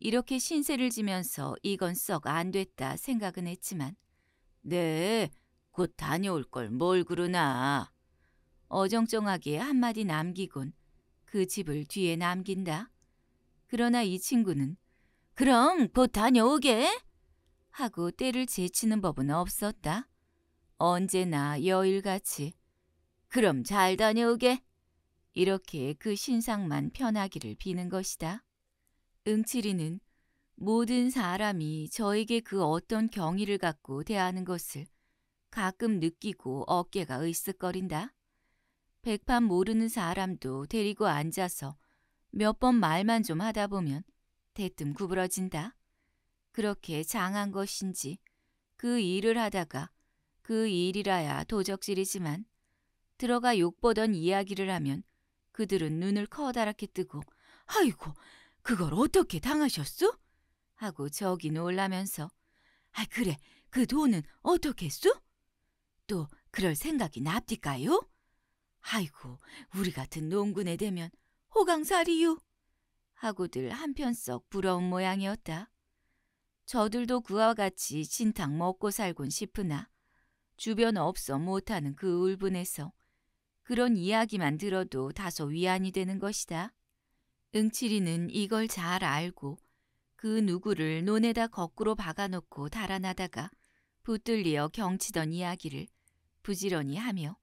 Speaker 1: 이렇게 신세를 지면서 이건 썩 안 됐다 생각은 했지만 네, 곧 다녀올 걸 뭘 그러나. 어정쩡하게 한마디 남기곤 그 집을 뒤에 남긴다. 그러나 이 친구는 그럼 곧 다녀오게 하고 때를 제치는 법은 없었다. 언제나 여일같이 그럼 잘 다녀오게 이렇게 그 신상만 편하기를 비는 것이다. 응칠이는 모든 사람이 저에게 그 어떤 경의를 갖고 대하는 것을 가끔 느끼고 어깨가 으쓱거린다. 백판 모르는 사람도 데리고 앉아서 몇 번 말만 좀 하다 보면 대뜸 구부러진다. 그렇게 장한 것인지 그 일을 하다가 그 일이라야 도적질이지만 들어가 욕보던 이야기를 하면 그들은 눈을 커다랗게 뜨고 아이고 그걸 어떻게 당하셨소? 하고 저기 놀라면서 아 그래 그 돈은 어떻게 했소? 또 그럴 생각이 납디까요? 아이고 우리 같은 농군에 되면 호강살이유 하고들 한편 썩 부러운 모양이었다. 저들도 그와 같이 진탕 먹고 살곤 싶으나 주변 없어 못하는 그 울분에서 그런 이야기만 들어도 다소 위안이 되는 것이다. 응칠이는 이걸 잘 알고 그 누구를 논에다 거꾸로 박아놓고 달아나다가 붙들리어 경치던 이야기를 부지런히 하며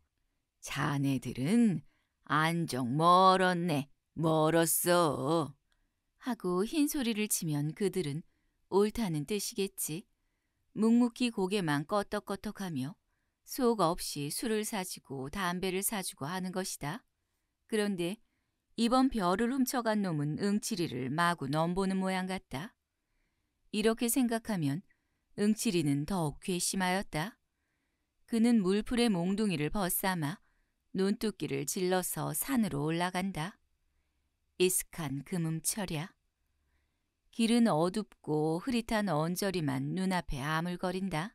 Speaker 1: 자네들은 안정 멀었네 멀었어 하고 흰 소리를 치면 그들은 옳다는 뜻이겠지. 묵묵히 고개만 끄떡끄떡하며 수호가 없이 술을 사주고 담배를 사주고 하는 것이다. 그런데 이번 별을 훔쳐간 놈은 응치리를 마구 넘보는 모양 같다. 이렇게 생각하면 응치리는 더욱 괘씸하였다. 그는 물풀의 몽둥이를 벗삼아 논두끼를 질러서 산으로 올라간다. 이스칸 금음철야. 길은 어둡고 흐릿한 언저리만 눈앞에 아물거린다.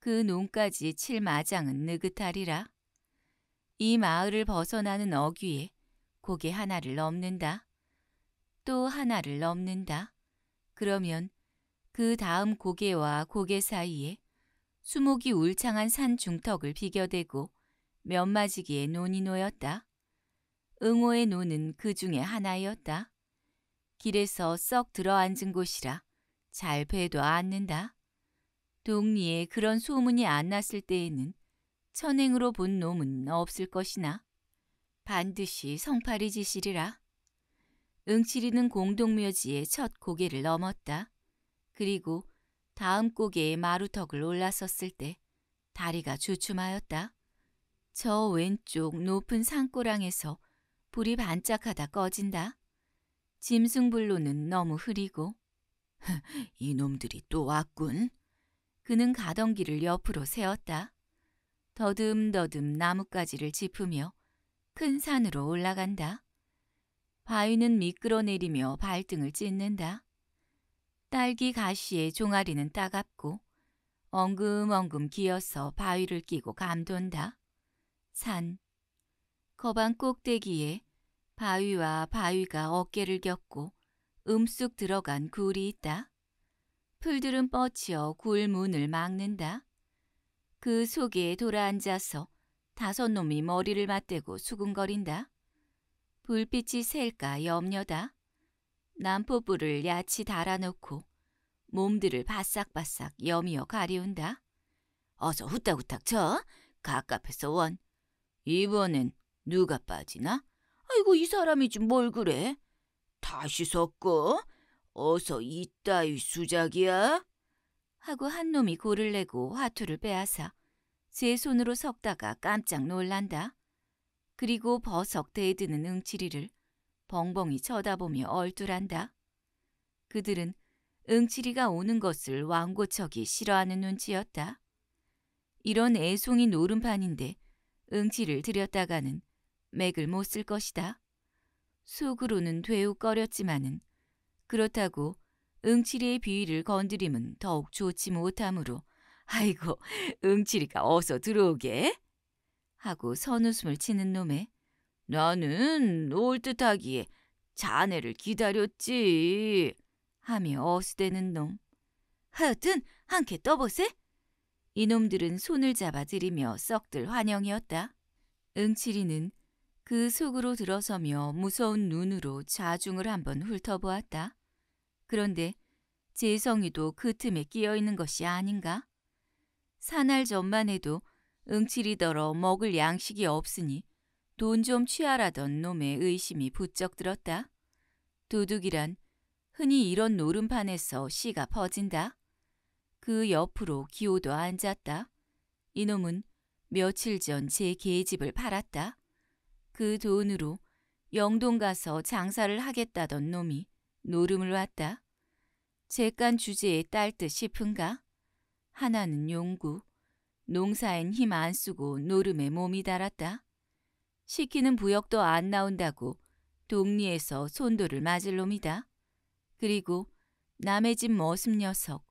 Speaker 1: 그 논까지 칠 마장은 느긋하리라. 이 마을을 벗어나는 어귀에 고개 하나를 넘는다. 또 하나를 넘는다. 그러면 그 다음 고개와 고개 사이에 수목이 울창한 산 중턱을 비겨대고 몇마지기에 논이 놓였다. 응호의 논은 그 중에 하나였다. 길에서 썩 들어앉은 곳이라 잘 베도 앉는다 동리에 그런 소문이 안 났을 때에는 천행으로 본 놈은 없을 것이나 반드시 성팔이 지시리라. 응치리는 공동묘지의 첫 고개를 넘었다. 그리고 다음 고개에 마루턱을 올라섰을 때 다리가 주춤하였다. 저 왼쪽 높은 산고랑에서 불이 반짝하다 꺼진다. 짐승불로는 너무 흐리고 <laughs> 이놈들이 또 왔군. 그는 가던 길을 옆으로 세웠다. 더듬더듬 나뭇가지를 짚으며 큰 산으로 올라간다. 바위는 미끄러내리며 발등을 찢는다. 딸기 가시의 종아리는 따갑고 엉금엉금 기어서 바위를 끼고 감돈다. 산. 거반 꼭대기에 바위와 바위가 어깨를 겹고 음쑥 들어간 굴이 있다. 풀들은 뻗치어 굴문을 막는다. 그 속에 돌아앉아서 다섯 놈이 머리를 맞대고 수근거린다 불빛이 셀까 염려다. 난포불을 야치 달아놓고 몸들을 바싹바싹 염이어 가리운다. 어서 후딱후딱 쳐. 가깝해서 원. 이번엔 누가 빠지나? 아이고 이 사람이 좀뭘 그래. 다시 섞어. 어서 이따위 수작이야? 하고 한 놈이 고를 내고 화투를 빼앗아 제 손으로 섞다가 깜짝 놀란다. 그리고 버석대 드는 응치리를 벙벙이 쳐다보며 얼뚤한다. 그들은 응치리가 오는 것을 왕고척이 싫어하는 눈치였다. 이런 애송이 노름판인데 응치를 들였다가는 맥을 못 쓸 것이다. 속으로는 되욱꺼렸지만은 그렇다고 응치리의 비위를 건드림은 더욱 좋지 못하므로 아이고 응치리가 어서 들어오게 하고 선웃음을 치는 놈에 나는 올 듯하기에 자네를 기다렸지 하며 어수대는 놈 하여튼 한개 떠보세 이놈들은 손을 잡아들이며 썩들 환영이었다 응치리는 그 속으로 들어서며 무서운 눈으로 자중을 한번 훑어보았다. 그런데 재성이도 그 틈에 끼어 있는 것이 아닌가? 사날 전만 해도 응칠이더러 먹을 양식이 없으니 돈 좀 취하라던 놈의 의심이 부쩍 들었다. 도둑이란 흔히 이런 노름판에서 씨가 퍼진다. 그 옆으로 기호도 앉았다. 이놈은 며칠 전 제 계집을 팔았다. 그 돈으로 영동 가서 장사를 하겠다던 놈이 노름을 왔다. 재깐 주제에 딸듯 싶은가? 하나는 용구. 농사엔 힘 안 쓰고 노름에 몸이 달았다. 시키는 부역도 안 나온다고 동리에서 손도를 맞을 놈이다. 그리고 남의 집 머슴 녀석,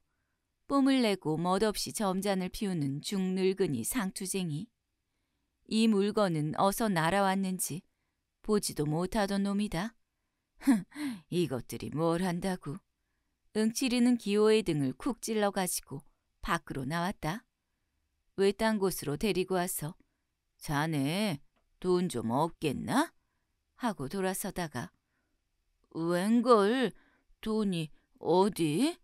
Speaker 1: 뽐을 내고 멋없이 점잔을 피우는 중늙은이 상투쟁이. 이 물건은 어서 날아왔는지 보지도 못하던 놈이다. <laughs> 이것들이 뭘 한다고. 응치리는 기호의 등을 쿡 찔러가지고 밖으로 나왔다. 외딴 곳으로 데리고 와서 자네 돈 좀 없겠나? 하고 돌아서다가 웬걸 돈이 어디?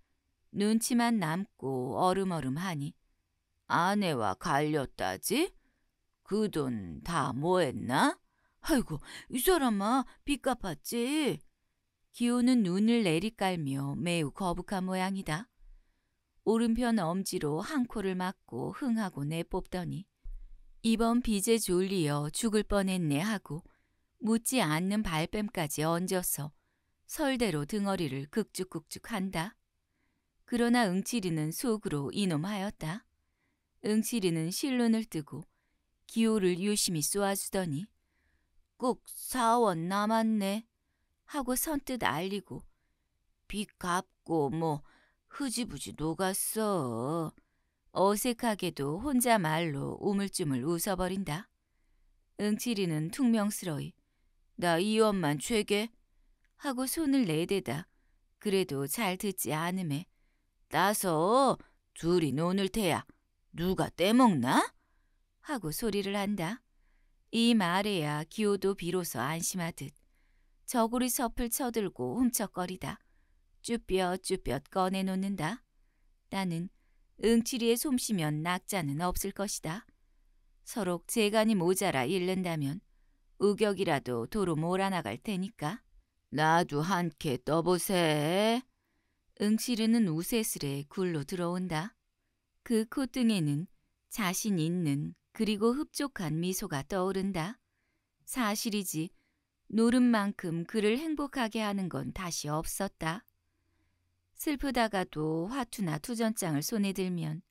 Speaker 1: 눈치만 남고 얼음얼음하니 아내와 갈렸다지? 그 돈 다 뭐했나? 아이고 이 사람아 빚 갚았지? 기호는 눈을 내리깔며 매우 거북한 모양이다. 오른편 엄지로 한 코를 막고 흥하고 내뽑더니 이번 빚에 졸리어 죽을 뻔했네 하고 묻지 않는 발뺌까지 얹어서 설대로 등어리를 극죽극죽 한다. 그러나 응치리는 속으로 이놈하였다. 응치리는 실눈을 뜨고 기호를 유심히 쏘아주더니 꼭 사원 남았네 하고 선뜻 알리고 빚 갚고 뭐 흐지부지 녹았어. 어색하게도 혼자 말로 우물쭈물 웃어버린다. 응치리는 퉁명스러이 나 이엄만 죄게 하고 손을 내대다 그래도 잘 듣지 않음에 따서 둘이 논을태야 누가 떼먹나? 하고 소리를 한다. 이 말에야 기호도 비로소 안심하듯 저고리 섣을 쳐들고 훔척거리다. 쭈뼛쭈뼛 꺼내놓는다. 나는 응치리에 솜씨면 낙자는 없을 것이다. 서로 재간이 모자라 잃는다면 우격이라도 도로 몰아나갈 테니까. 나도 한개 떠보세. 응치르는 우세스레 굴로 들어온다. 그 콧등에는 자신 있는 그리고 흡족한 미소가 떠오른다. 사실이지 노름만큼 그를 행복하게 하는 건 다시 없었다. 슬프다가도 화투나 투전장을 손에 들면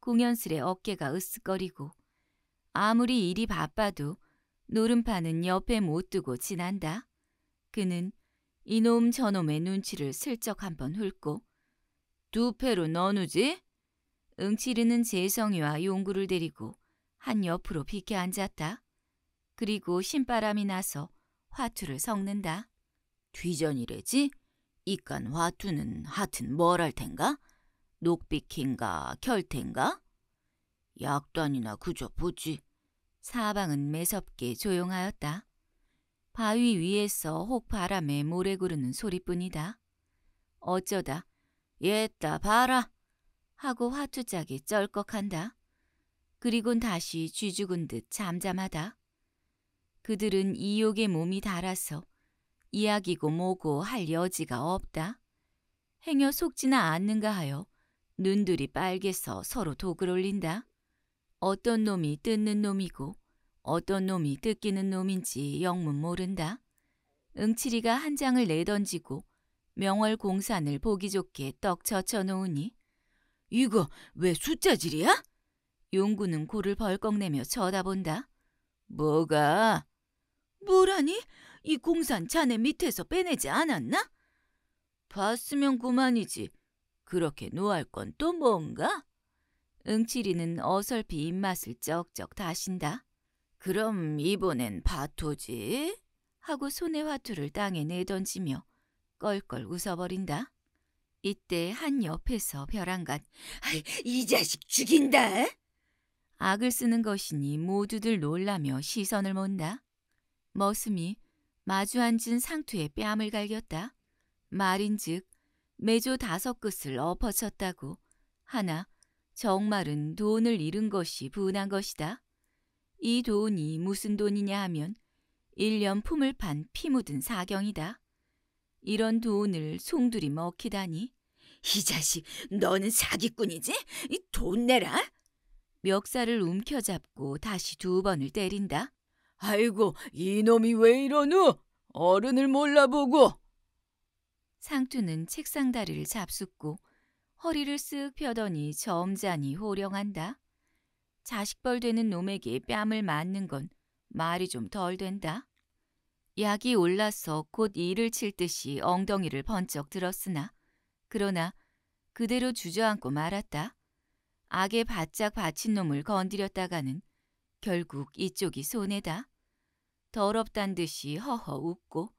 Speaker 1: 공연스레 어깨가 으쓱거리고 아무리 일이 바빠도 노름판은 옆에 못 두고 지난다. 그는 이놈 저놈의 눈치를 슬쩍 한 번 훑고 두 패로 너누지? 응치르는 재성이와 용구를 데리고 한 옆으로 비켜 앉았다. 그리고 신바람이 나서 화투를 섞는다. 뒤전이래지? 이깐 화투는 하튼 뭘 할 텐가? 녹비킹가 결텐가? 약단이나 그저 보지. 사방은 매섭게 조용하였다. 바위 위에서 혹바람에 모래 구르는 소리뿐이다. 어쩌다 얘다 봐라 하고 화투짝이 쩔꺽한다. 그리곤 다시 쥐죽은 듯 잠잠하다. 그들은 이욕의 몸이 달아서 이야기고 뭐고 할 여지가 없다. 행여 속지나 않는가 하여 눈들이 빨개서 서로 독을 올린다. 어떤 놈이 뜯는 놈이고 어떤 놈이 뜯기는 놈인지 영문 모른다. 응치리가 한 장을 내던지고 명월 공산을 보기 좋게 떡 젖혀 놓으니 이거 왜 숫자질이야? 용구는 고를 벌컥 내며 쳐다본다. 뭐가? 뭐라니? 이 공산 자네 밑에서 빼내지 않았나? 봤으면 그만이지. 그렇게 노할 건 또 뭔가? 응치리는 어설피 입맛을 쩍쩍 다신다. 그럼 이번엔 바토지? 하고 손에 화투를 땅에 내던지며 껄껄 웃어버린다. 이때 한 옆에서 벼랑간 아이, 이 자식 죽인다. 악을 쓰는 것이니 모두들 놀라며 시선을 몬다. 머슴이 마주 앉은 상투에 뺨을 갈겼다. 말인즉 매조 다섯 끝을 엎어쳤다고 하나 정말은 돈을 잃은 것이 분한 것이다. 이 돈이 무슨 돈이냐 하면 1년 품을 판 피 묻은 사경이다. 이런 돈을 송두리 먹히다니. 이 자식 너는 사기꾼이지? 이 돈 내라. 멱살을 움켜잡고 다시 두 번을 때린다. 아이고, 이놈이 왜 이러누? 어른을 몰라보고. 상투는 책상 다리를 잡숫고 허리를 쓱 펴더니 점잖이 호령한다. 자식벌 되는 놈에게 뺨을 맞는 건 말이 좀 덜 된다. 약이 올라서 곧 일을 칠 듯이 엉덩이를 번쩍 들었으나 그러나 그대로 주저앉고 말았다. 악에 바짝 받친 놈을 건드렸다가는 결국 이쪽이 손해다. 더럽단 듯이 허허 웃고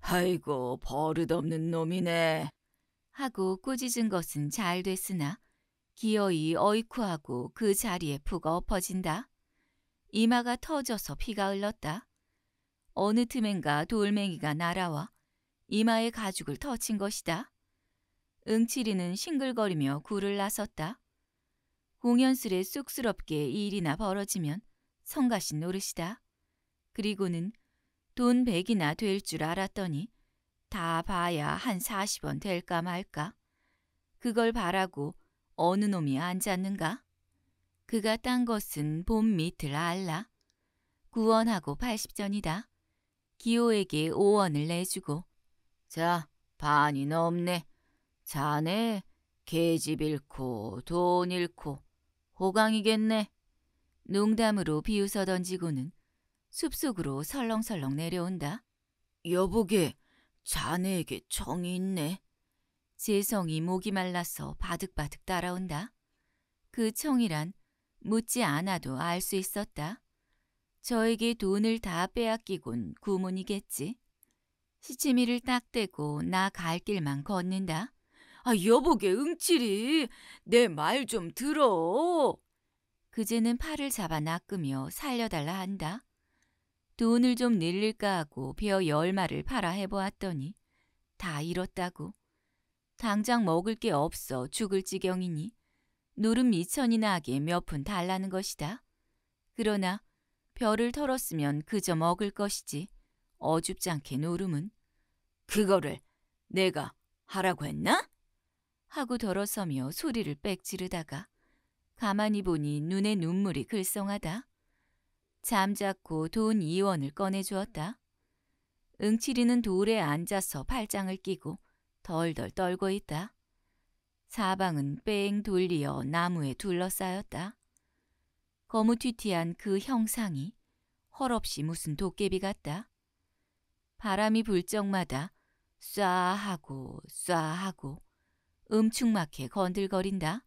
Speaker 1: 아이고 버릇없는 놈이네 하고 꾸짖은 것은 잘 됐으나 기어이 어이쿠하고 그 자리에 푹 엎어진다. 이마가 터져서 피가 흘렀다. 어느 틈엔가 돌멩이가 날아와 이마의 가죽을 터친 것이다. 응치리는 싱글거리며 굴을 나섰다. 공연스에 쑥스럽게 이 일이나 벌어지면 성가신 노릇이다. 그리고는 돈백이나될 줄 알았더니 다 봐야 한 40원 될까 말까. 그걸 바라고 어느 놈이 앉았는가? 그가 딴 것은 봄 밑을 알라. 구원하고 80전이다. 기호에게 5원을 내주고 자 반이 넘네. 자네 계집 잃고 돈 잃고 호강이겠네. 농담으로 비웃어 던지고는 숲속으로 설렁설렁 내려온다. 여보게, 자네에게 정이 있네. 재성이 목이 말라서 바득바득 따라온다. 그 청이란 묻지 않아도 알 수 있었다. 저에게 돈을 다 빼앗기곤 구문이겠지. 시치미를 딱 대고 나 갈 길만 걷는다. 아, 여보게 응칠이 내 말 좀 들어. 그제는 팔을 잡아 낚으며 살려달라 한다. 돈을 좀 늘릴까 하고 베어 열 마를 팔아 해보았더니 다 잃었다고. 당장 먹을 게 없어 죽을 지경이니 노름 이천이나 하게 몇 푼 달라는 것이다. 그러나 별을 털었으면 그저 먹을 것이지 어줍지 않게 노름은 그거를 내가 하라고 했나? 하고 덜어서며 소리를 빽 지르다가 가만히 보니 눈에 눈물이 글썽하다. 잠자코 돈 2원을 꺼내주었다. 응치리는 돌에 앉아서 팔짱을 끼고 덜덜 떨고 있다. 사방은 뺑 돌리어 나무에 둘러싸였다. 거무튀튀한 그 형상이 헐없이 무슨 도깨비 같다. 바람이 불 적마다 쏴 하고 쏴 하고 음충맞게 건들거린다.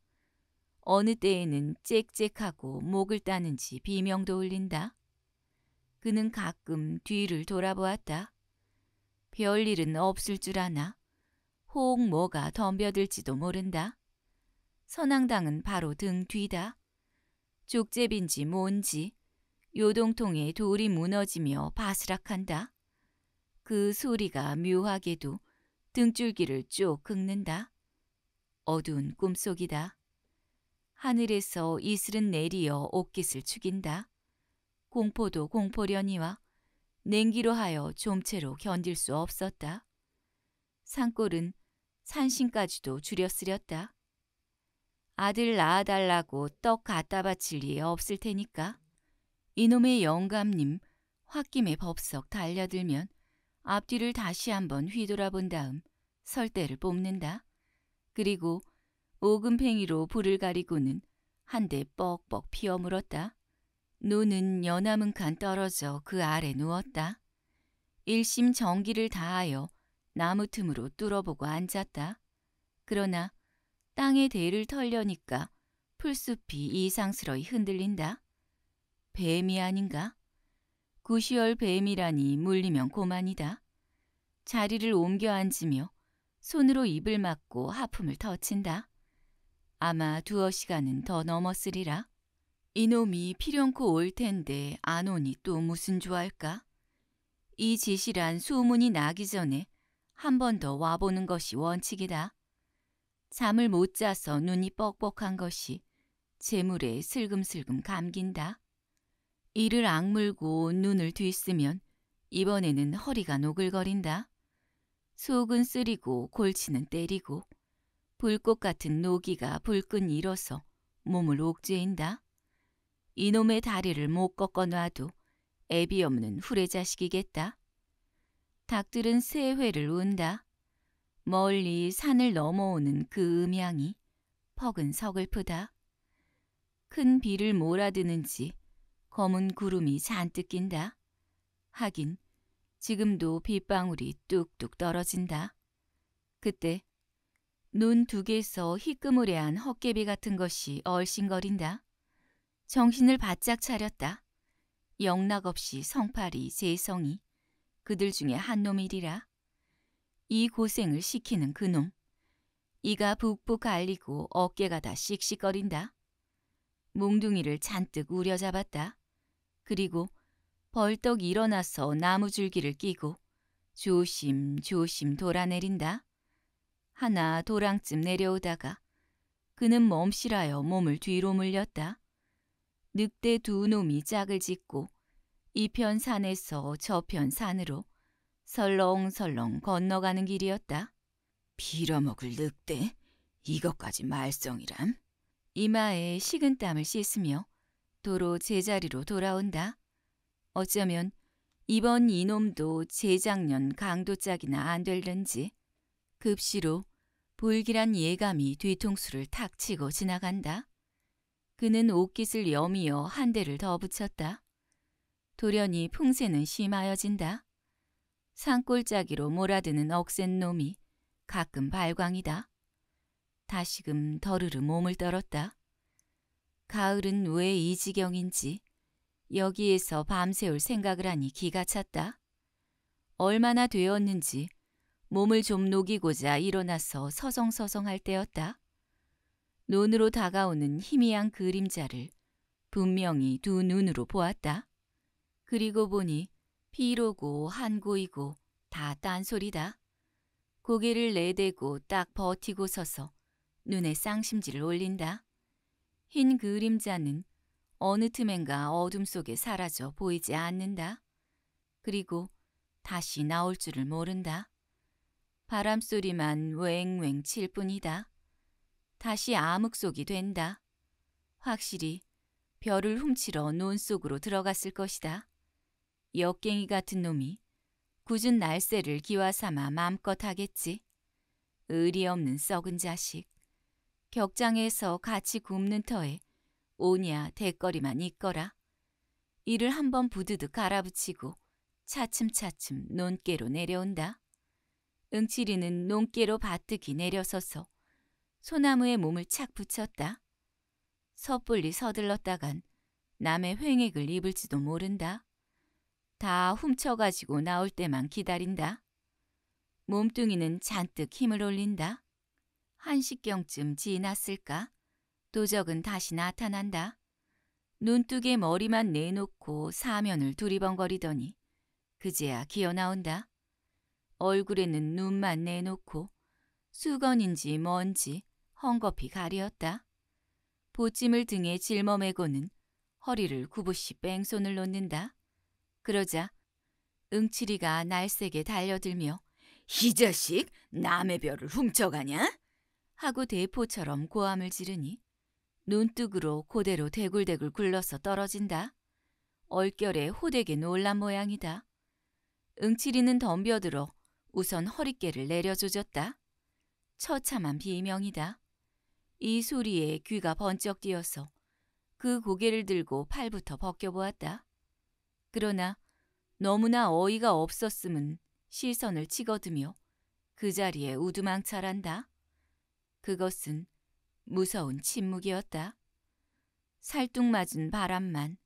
Speaker 1: 어느 때에는 짹짹하고 목을 따는지 비명도 울린다. 그는 가끔 뒤를 돌아보았다. 별일은 없을 줄 아나 혹 뭐가 덤벼들지도 모른다. 선앙당은 바로 등 뒤다. 족제빈지 뭔지 요동통에 돌이 무너지며 바스락한다. 그 소리가 묘하게도 등줄기를 쭉 긁는다. 어두운 꿈속이다. 하늘에서 이슬은 내리어 옷깃을 축인다. 공포도 공포려니와 냉기로 하여 좀채로 견딜 수 없었다. 산골은 산신까지도 줄여쓰렸다. 아들 낳아달라고 떡 갖다 바칠 리 없을 테니까. 이놈의 영감님 홧김에 법석 달려들면 앞뒤를 다시 한번 휘돌아본 다음 설대를 뽑는다. 그리고 오금팽이로 불을 가리고는 한 대 뻑뻑 피어 물었다. 노는 연암문간 떨어져 그 아래 누웠다. 일심 정기를 다하여 나무 틈으로 뚫어보고 앉았다. 그러나 땅에 대를 털려니까 풀숲이 이상스러이 흔들린다. 뱀이 아닌가? 구시열 뱀이라니 물리면 고만이다. 자리를 옮겨 앉으며 손으로 입을 막고 하품을 터친다. 아마 두어 시간은 더 넘었으리라. 이놈이 필연코 올 텐데 안 오니 또 무슨 좋할까이지시란 소문이 나기 전에 한 번 더 와보는 것이 원칙이다. 잠을 못 자서 눈이 뻑뻑한 것이 재물에 슬금슬금 감긴다. 이를 악물고 눈을 뒤쓰면 이번에는 허리가 노글거린다. 속은 쓰리고 골치는 때리고 불꽃 같은 노기가 불끈 일어서 몸을 옥죄인다. 이놈의 다리를 못 꺾어놔도 애비 없는 후레자식이겠다. 닭들은 새 회를 운다. 멀리 산을 넘어오는 그 음향이 퍽은 서글프다. 큰 비를 몰아드는지 검은 구름이 잔뜩 낀다. 하긴 지금도 빗방울이 뚝뚝 떨어진다. 그때 눈두 개서 희끄무레한 헛개비 같은 것이 얼씬거린다. 정신을 바짝 차렸다. 영락없이 성팔이 세성이 그들 중에 한 놈이리라. 이 고생을 시키는 그놈. 이가 북북 갈리고 어깨가 다 씩씩거린다. 몽둥이를 잔뜩 우려잡았다. 그리고 벌떡 일어나서 나무줄기를 끼고 조심조심 조심 돌아내린다. 하나 도랑쯤 내려오다가 그는 멈실하여 몸을 뒤로 물렸다. 늑대 두 놈이 짝을 짓고 이편 산에서 저편 산으로 설렁설렁 건너가는 길이었다. 빌어먹을 늑대, 이것까지 말썽이람? 이마에 식은 땀을 씻으며 도로 제자리로 돌아온다. 어쩌면 이번 이놈도 재작년 강도짝이나 안 될는지 급시로 불길한 예감이 뒤통수를 탁 치고 지나간다. 그는 옷깃을 여미어 한 대를 더 붙였다. 도련히 풍세는 심하여진다. 산골짜기로 몰아드는 억센 놈이 가끔 발광이다. 다시금 더르르 몸을 떨었다. 가을은 왜 이 지경인지 여기에서 밤새울 생각을 하니 기가 찼다. 얼마나 되었는지 몸을 좀 녹이고자 일어나서 서성서성 할 때였다. 눈으로 다가오는 희미한 그림자를 분명히 두 눈으로 보았다. 그리고 보니 피로고 한고이고 다 딴소리다. 고개를 내대고 딱 버티고 서서 눈에 쌍심지를 올린다. 흰 그림자는 어느 틈엔가 어둠 속에 사라져 보이지 않는다. 그리고 다시 나올 줄을 모른다. 바람소리만 웽웽 칠 뿐이다. 다시 암흑속이 된다. 확실히 별을 훔치러 논 속으로 들어갔을 것이다. 역갱이 같은 놈이 굳은 날새를 기와삼아 마음껏 하겠지. 의리 없는 썩은 자식. 격장에서 같이 굽는 터에 오냐 대거리만 있거라. 이를 한번 부드득 갈아붙이고 차츰차츰 논깨로 내려온다. 응치리는 농깨로 바뜩이 내려서서 소나무에 몸을 착 붙였다. 섣불리 서둘렀다간 남의 횡액을 입을지도 모른다. 다 훔쳐가지고 나올 때만 기다린다. 몸뚱이는 잔뜩 힘을 올린다. 한시경쯤 지났을까? 도적은 다시 나타난다. 눈뜨게 머리만 내놓고 사면을 두리번거리더니 그제야 기어 나온다. 얼굴에는 눈만 내놓고 수건인지 뭔지 헝겊이 가리었다. 보찜을 등에 짊어매고는 허리를 구부시 뺑손을 놓는다. 그러자 응치리가 날색에 달려들며 이 자식 남의 별을 훔쳐가냐? 하고 대포처럼 고함을 지르니 눈뜨으로 고대로 대굴대굴 굴러서 떨어진다. 얼결에 호되게 놀란 모양이다. 응치리는 덤벼들어 우선 허리띠를 내려조졌다. 처참한 비명이다. 이 소리에 귀가 번쩍 뛰어서 그 고개를 들고 팔부터 벗겨보았다. 그러나 너무나 어이가 없었음은 시선을 치거두며 그 자리에 우두망찰한다. 그것은 무서운 침묵이었다. 살뚝맞은 바람만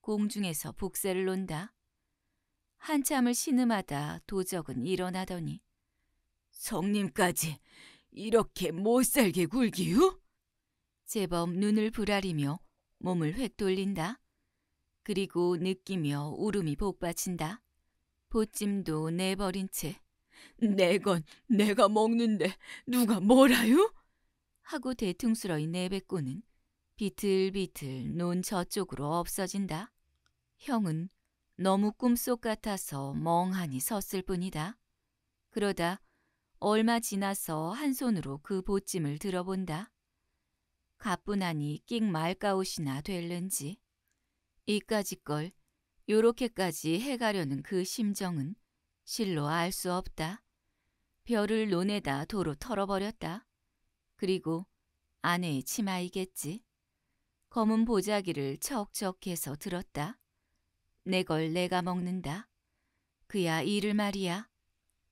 Speaker 1: 공중에서 복새를 논다. 한참을 신음하다 도적은 일어나더니 성님까지 이렇게 못살게 굴기요? 제법 눈을 부라리며 몸을 획돌린다. 그리고 느끼며 울음이 복받친다. 보찜도 내버린 채 내건 내가 먹는데 누가 뭐라요? 하고 대퉁스러이 내뱉고는 비틀비틀 논 저쪽으로 없어진다. 형은 너무 꿈속 같아서 멍하니 섰을 뿐이다. 그러다 얼마 지나서 한 손으로 그 보찜을 들어본다. 가뿐하니 낑 말가옷이나 될는지. 이까지 걸 요렇게까지 해가려는 그 심정은 실로 알 수 없다. 별을 논에다 도로 털어버렸다. 그리고 아내의 치마이겠지. 검은 보자기를 척척해서 들었다. 내걸 내가 먹는다. 그야 이를 말이야.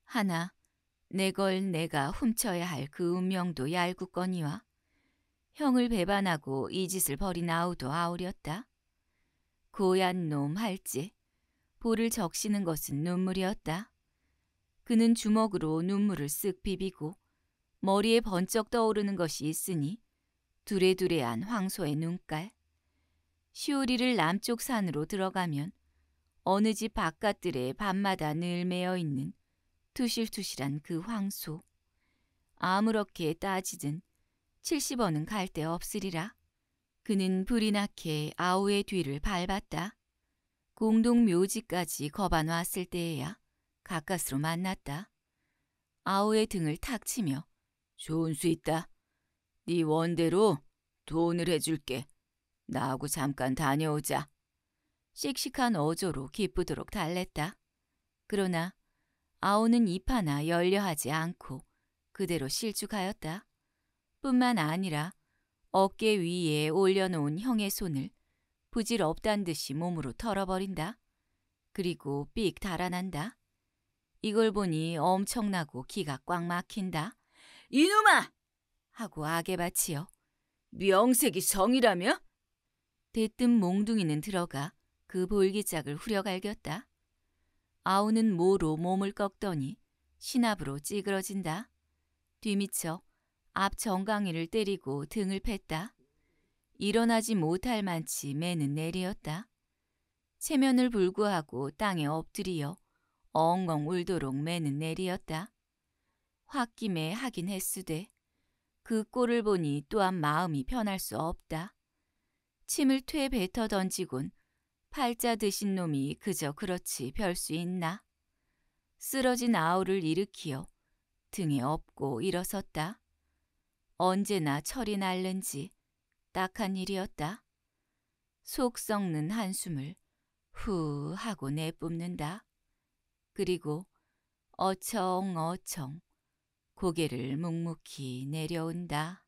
Speaker 1: 하나, 내걸 내가 훔쳐야 할 그 운명도 얄궂거니와 형을 배반하고 이 짓을 벌인 아우도 아우렸다. 고얀 놈 할지 볼을 적시는 것은 눈물이었다. 그는 주먹으로 눈물을 쓱 비비고 머리에 번쩍 떠오르는 것이 있으니 두레두레한 황소의 눈깔. 시오리를 남쪽 산으로 들어가면 어느 집 바깥들의 밤마다 늘 매어 있는 투실투실한 그 황소. 아무렇게 따지든 70원은 갈 데 없으리라. 그는 불이 나게 아우의 뒤를 밟았다. 공동묘지까지 거반 왔을 때에야 가까스로 만났다. 아우의 등을 탁 치며 좋은 수 있다. 네 원대로 돈을 해줄게. 나하고 잠깐 다녀오자. 씩씩한 어조로 기쁘도록 달랬다. 그러나 아오는 입 하나 열려하지 않고 그대로 실죽하였다 뿐만 아니라 어깨 위에 올려놓은 형의 손을 부질없단 듯이 몸으로 털어버린다. 그리고 삑 달아난다. 이걸 보니 엄청나고 기가 꽉 막힌다. 이놈아! 하고 악에 바치어. 명색이 성이라며? 대뜸 몽둥이는 들어가 그 볼기짝을 후려갈겼다. 아우는 모로 몸을 꺾더니 신압으로 찌그러진다. 뒤미쳐 앞 정강이를 때리고 등을 팼다. 일어나지 못할 만치 매는 내리었다. 체면을 불구하고 땅에 엎드리어 엉엉 울도록 매는 내리었다. 홧김에 하긴 했수되그 꼴을 보니 또한 마음이 편할 수 없다. 침을 퇴 뱉어 던지곤 팔자 드신 놈이 그저 그렇지 별 수 있나? 쓰러진 아우를 일으키어 등에 업고 일어섰다. 언제나 철이 날는지 딱한 일이었다. 속 썩는 한숨을 후 하고 내뿜는다. 그리고 어청어청 고개를 묵묵히 내려온다.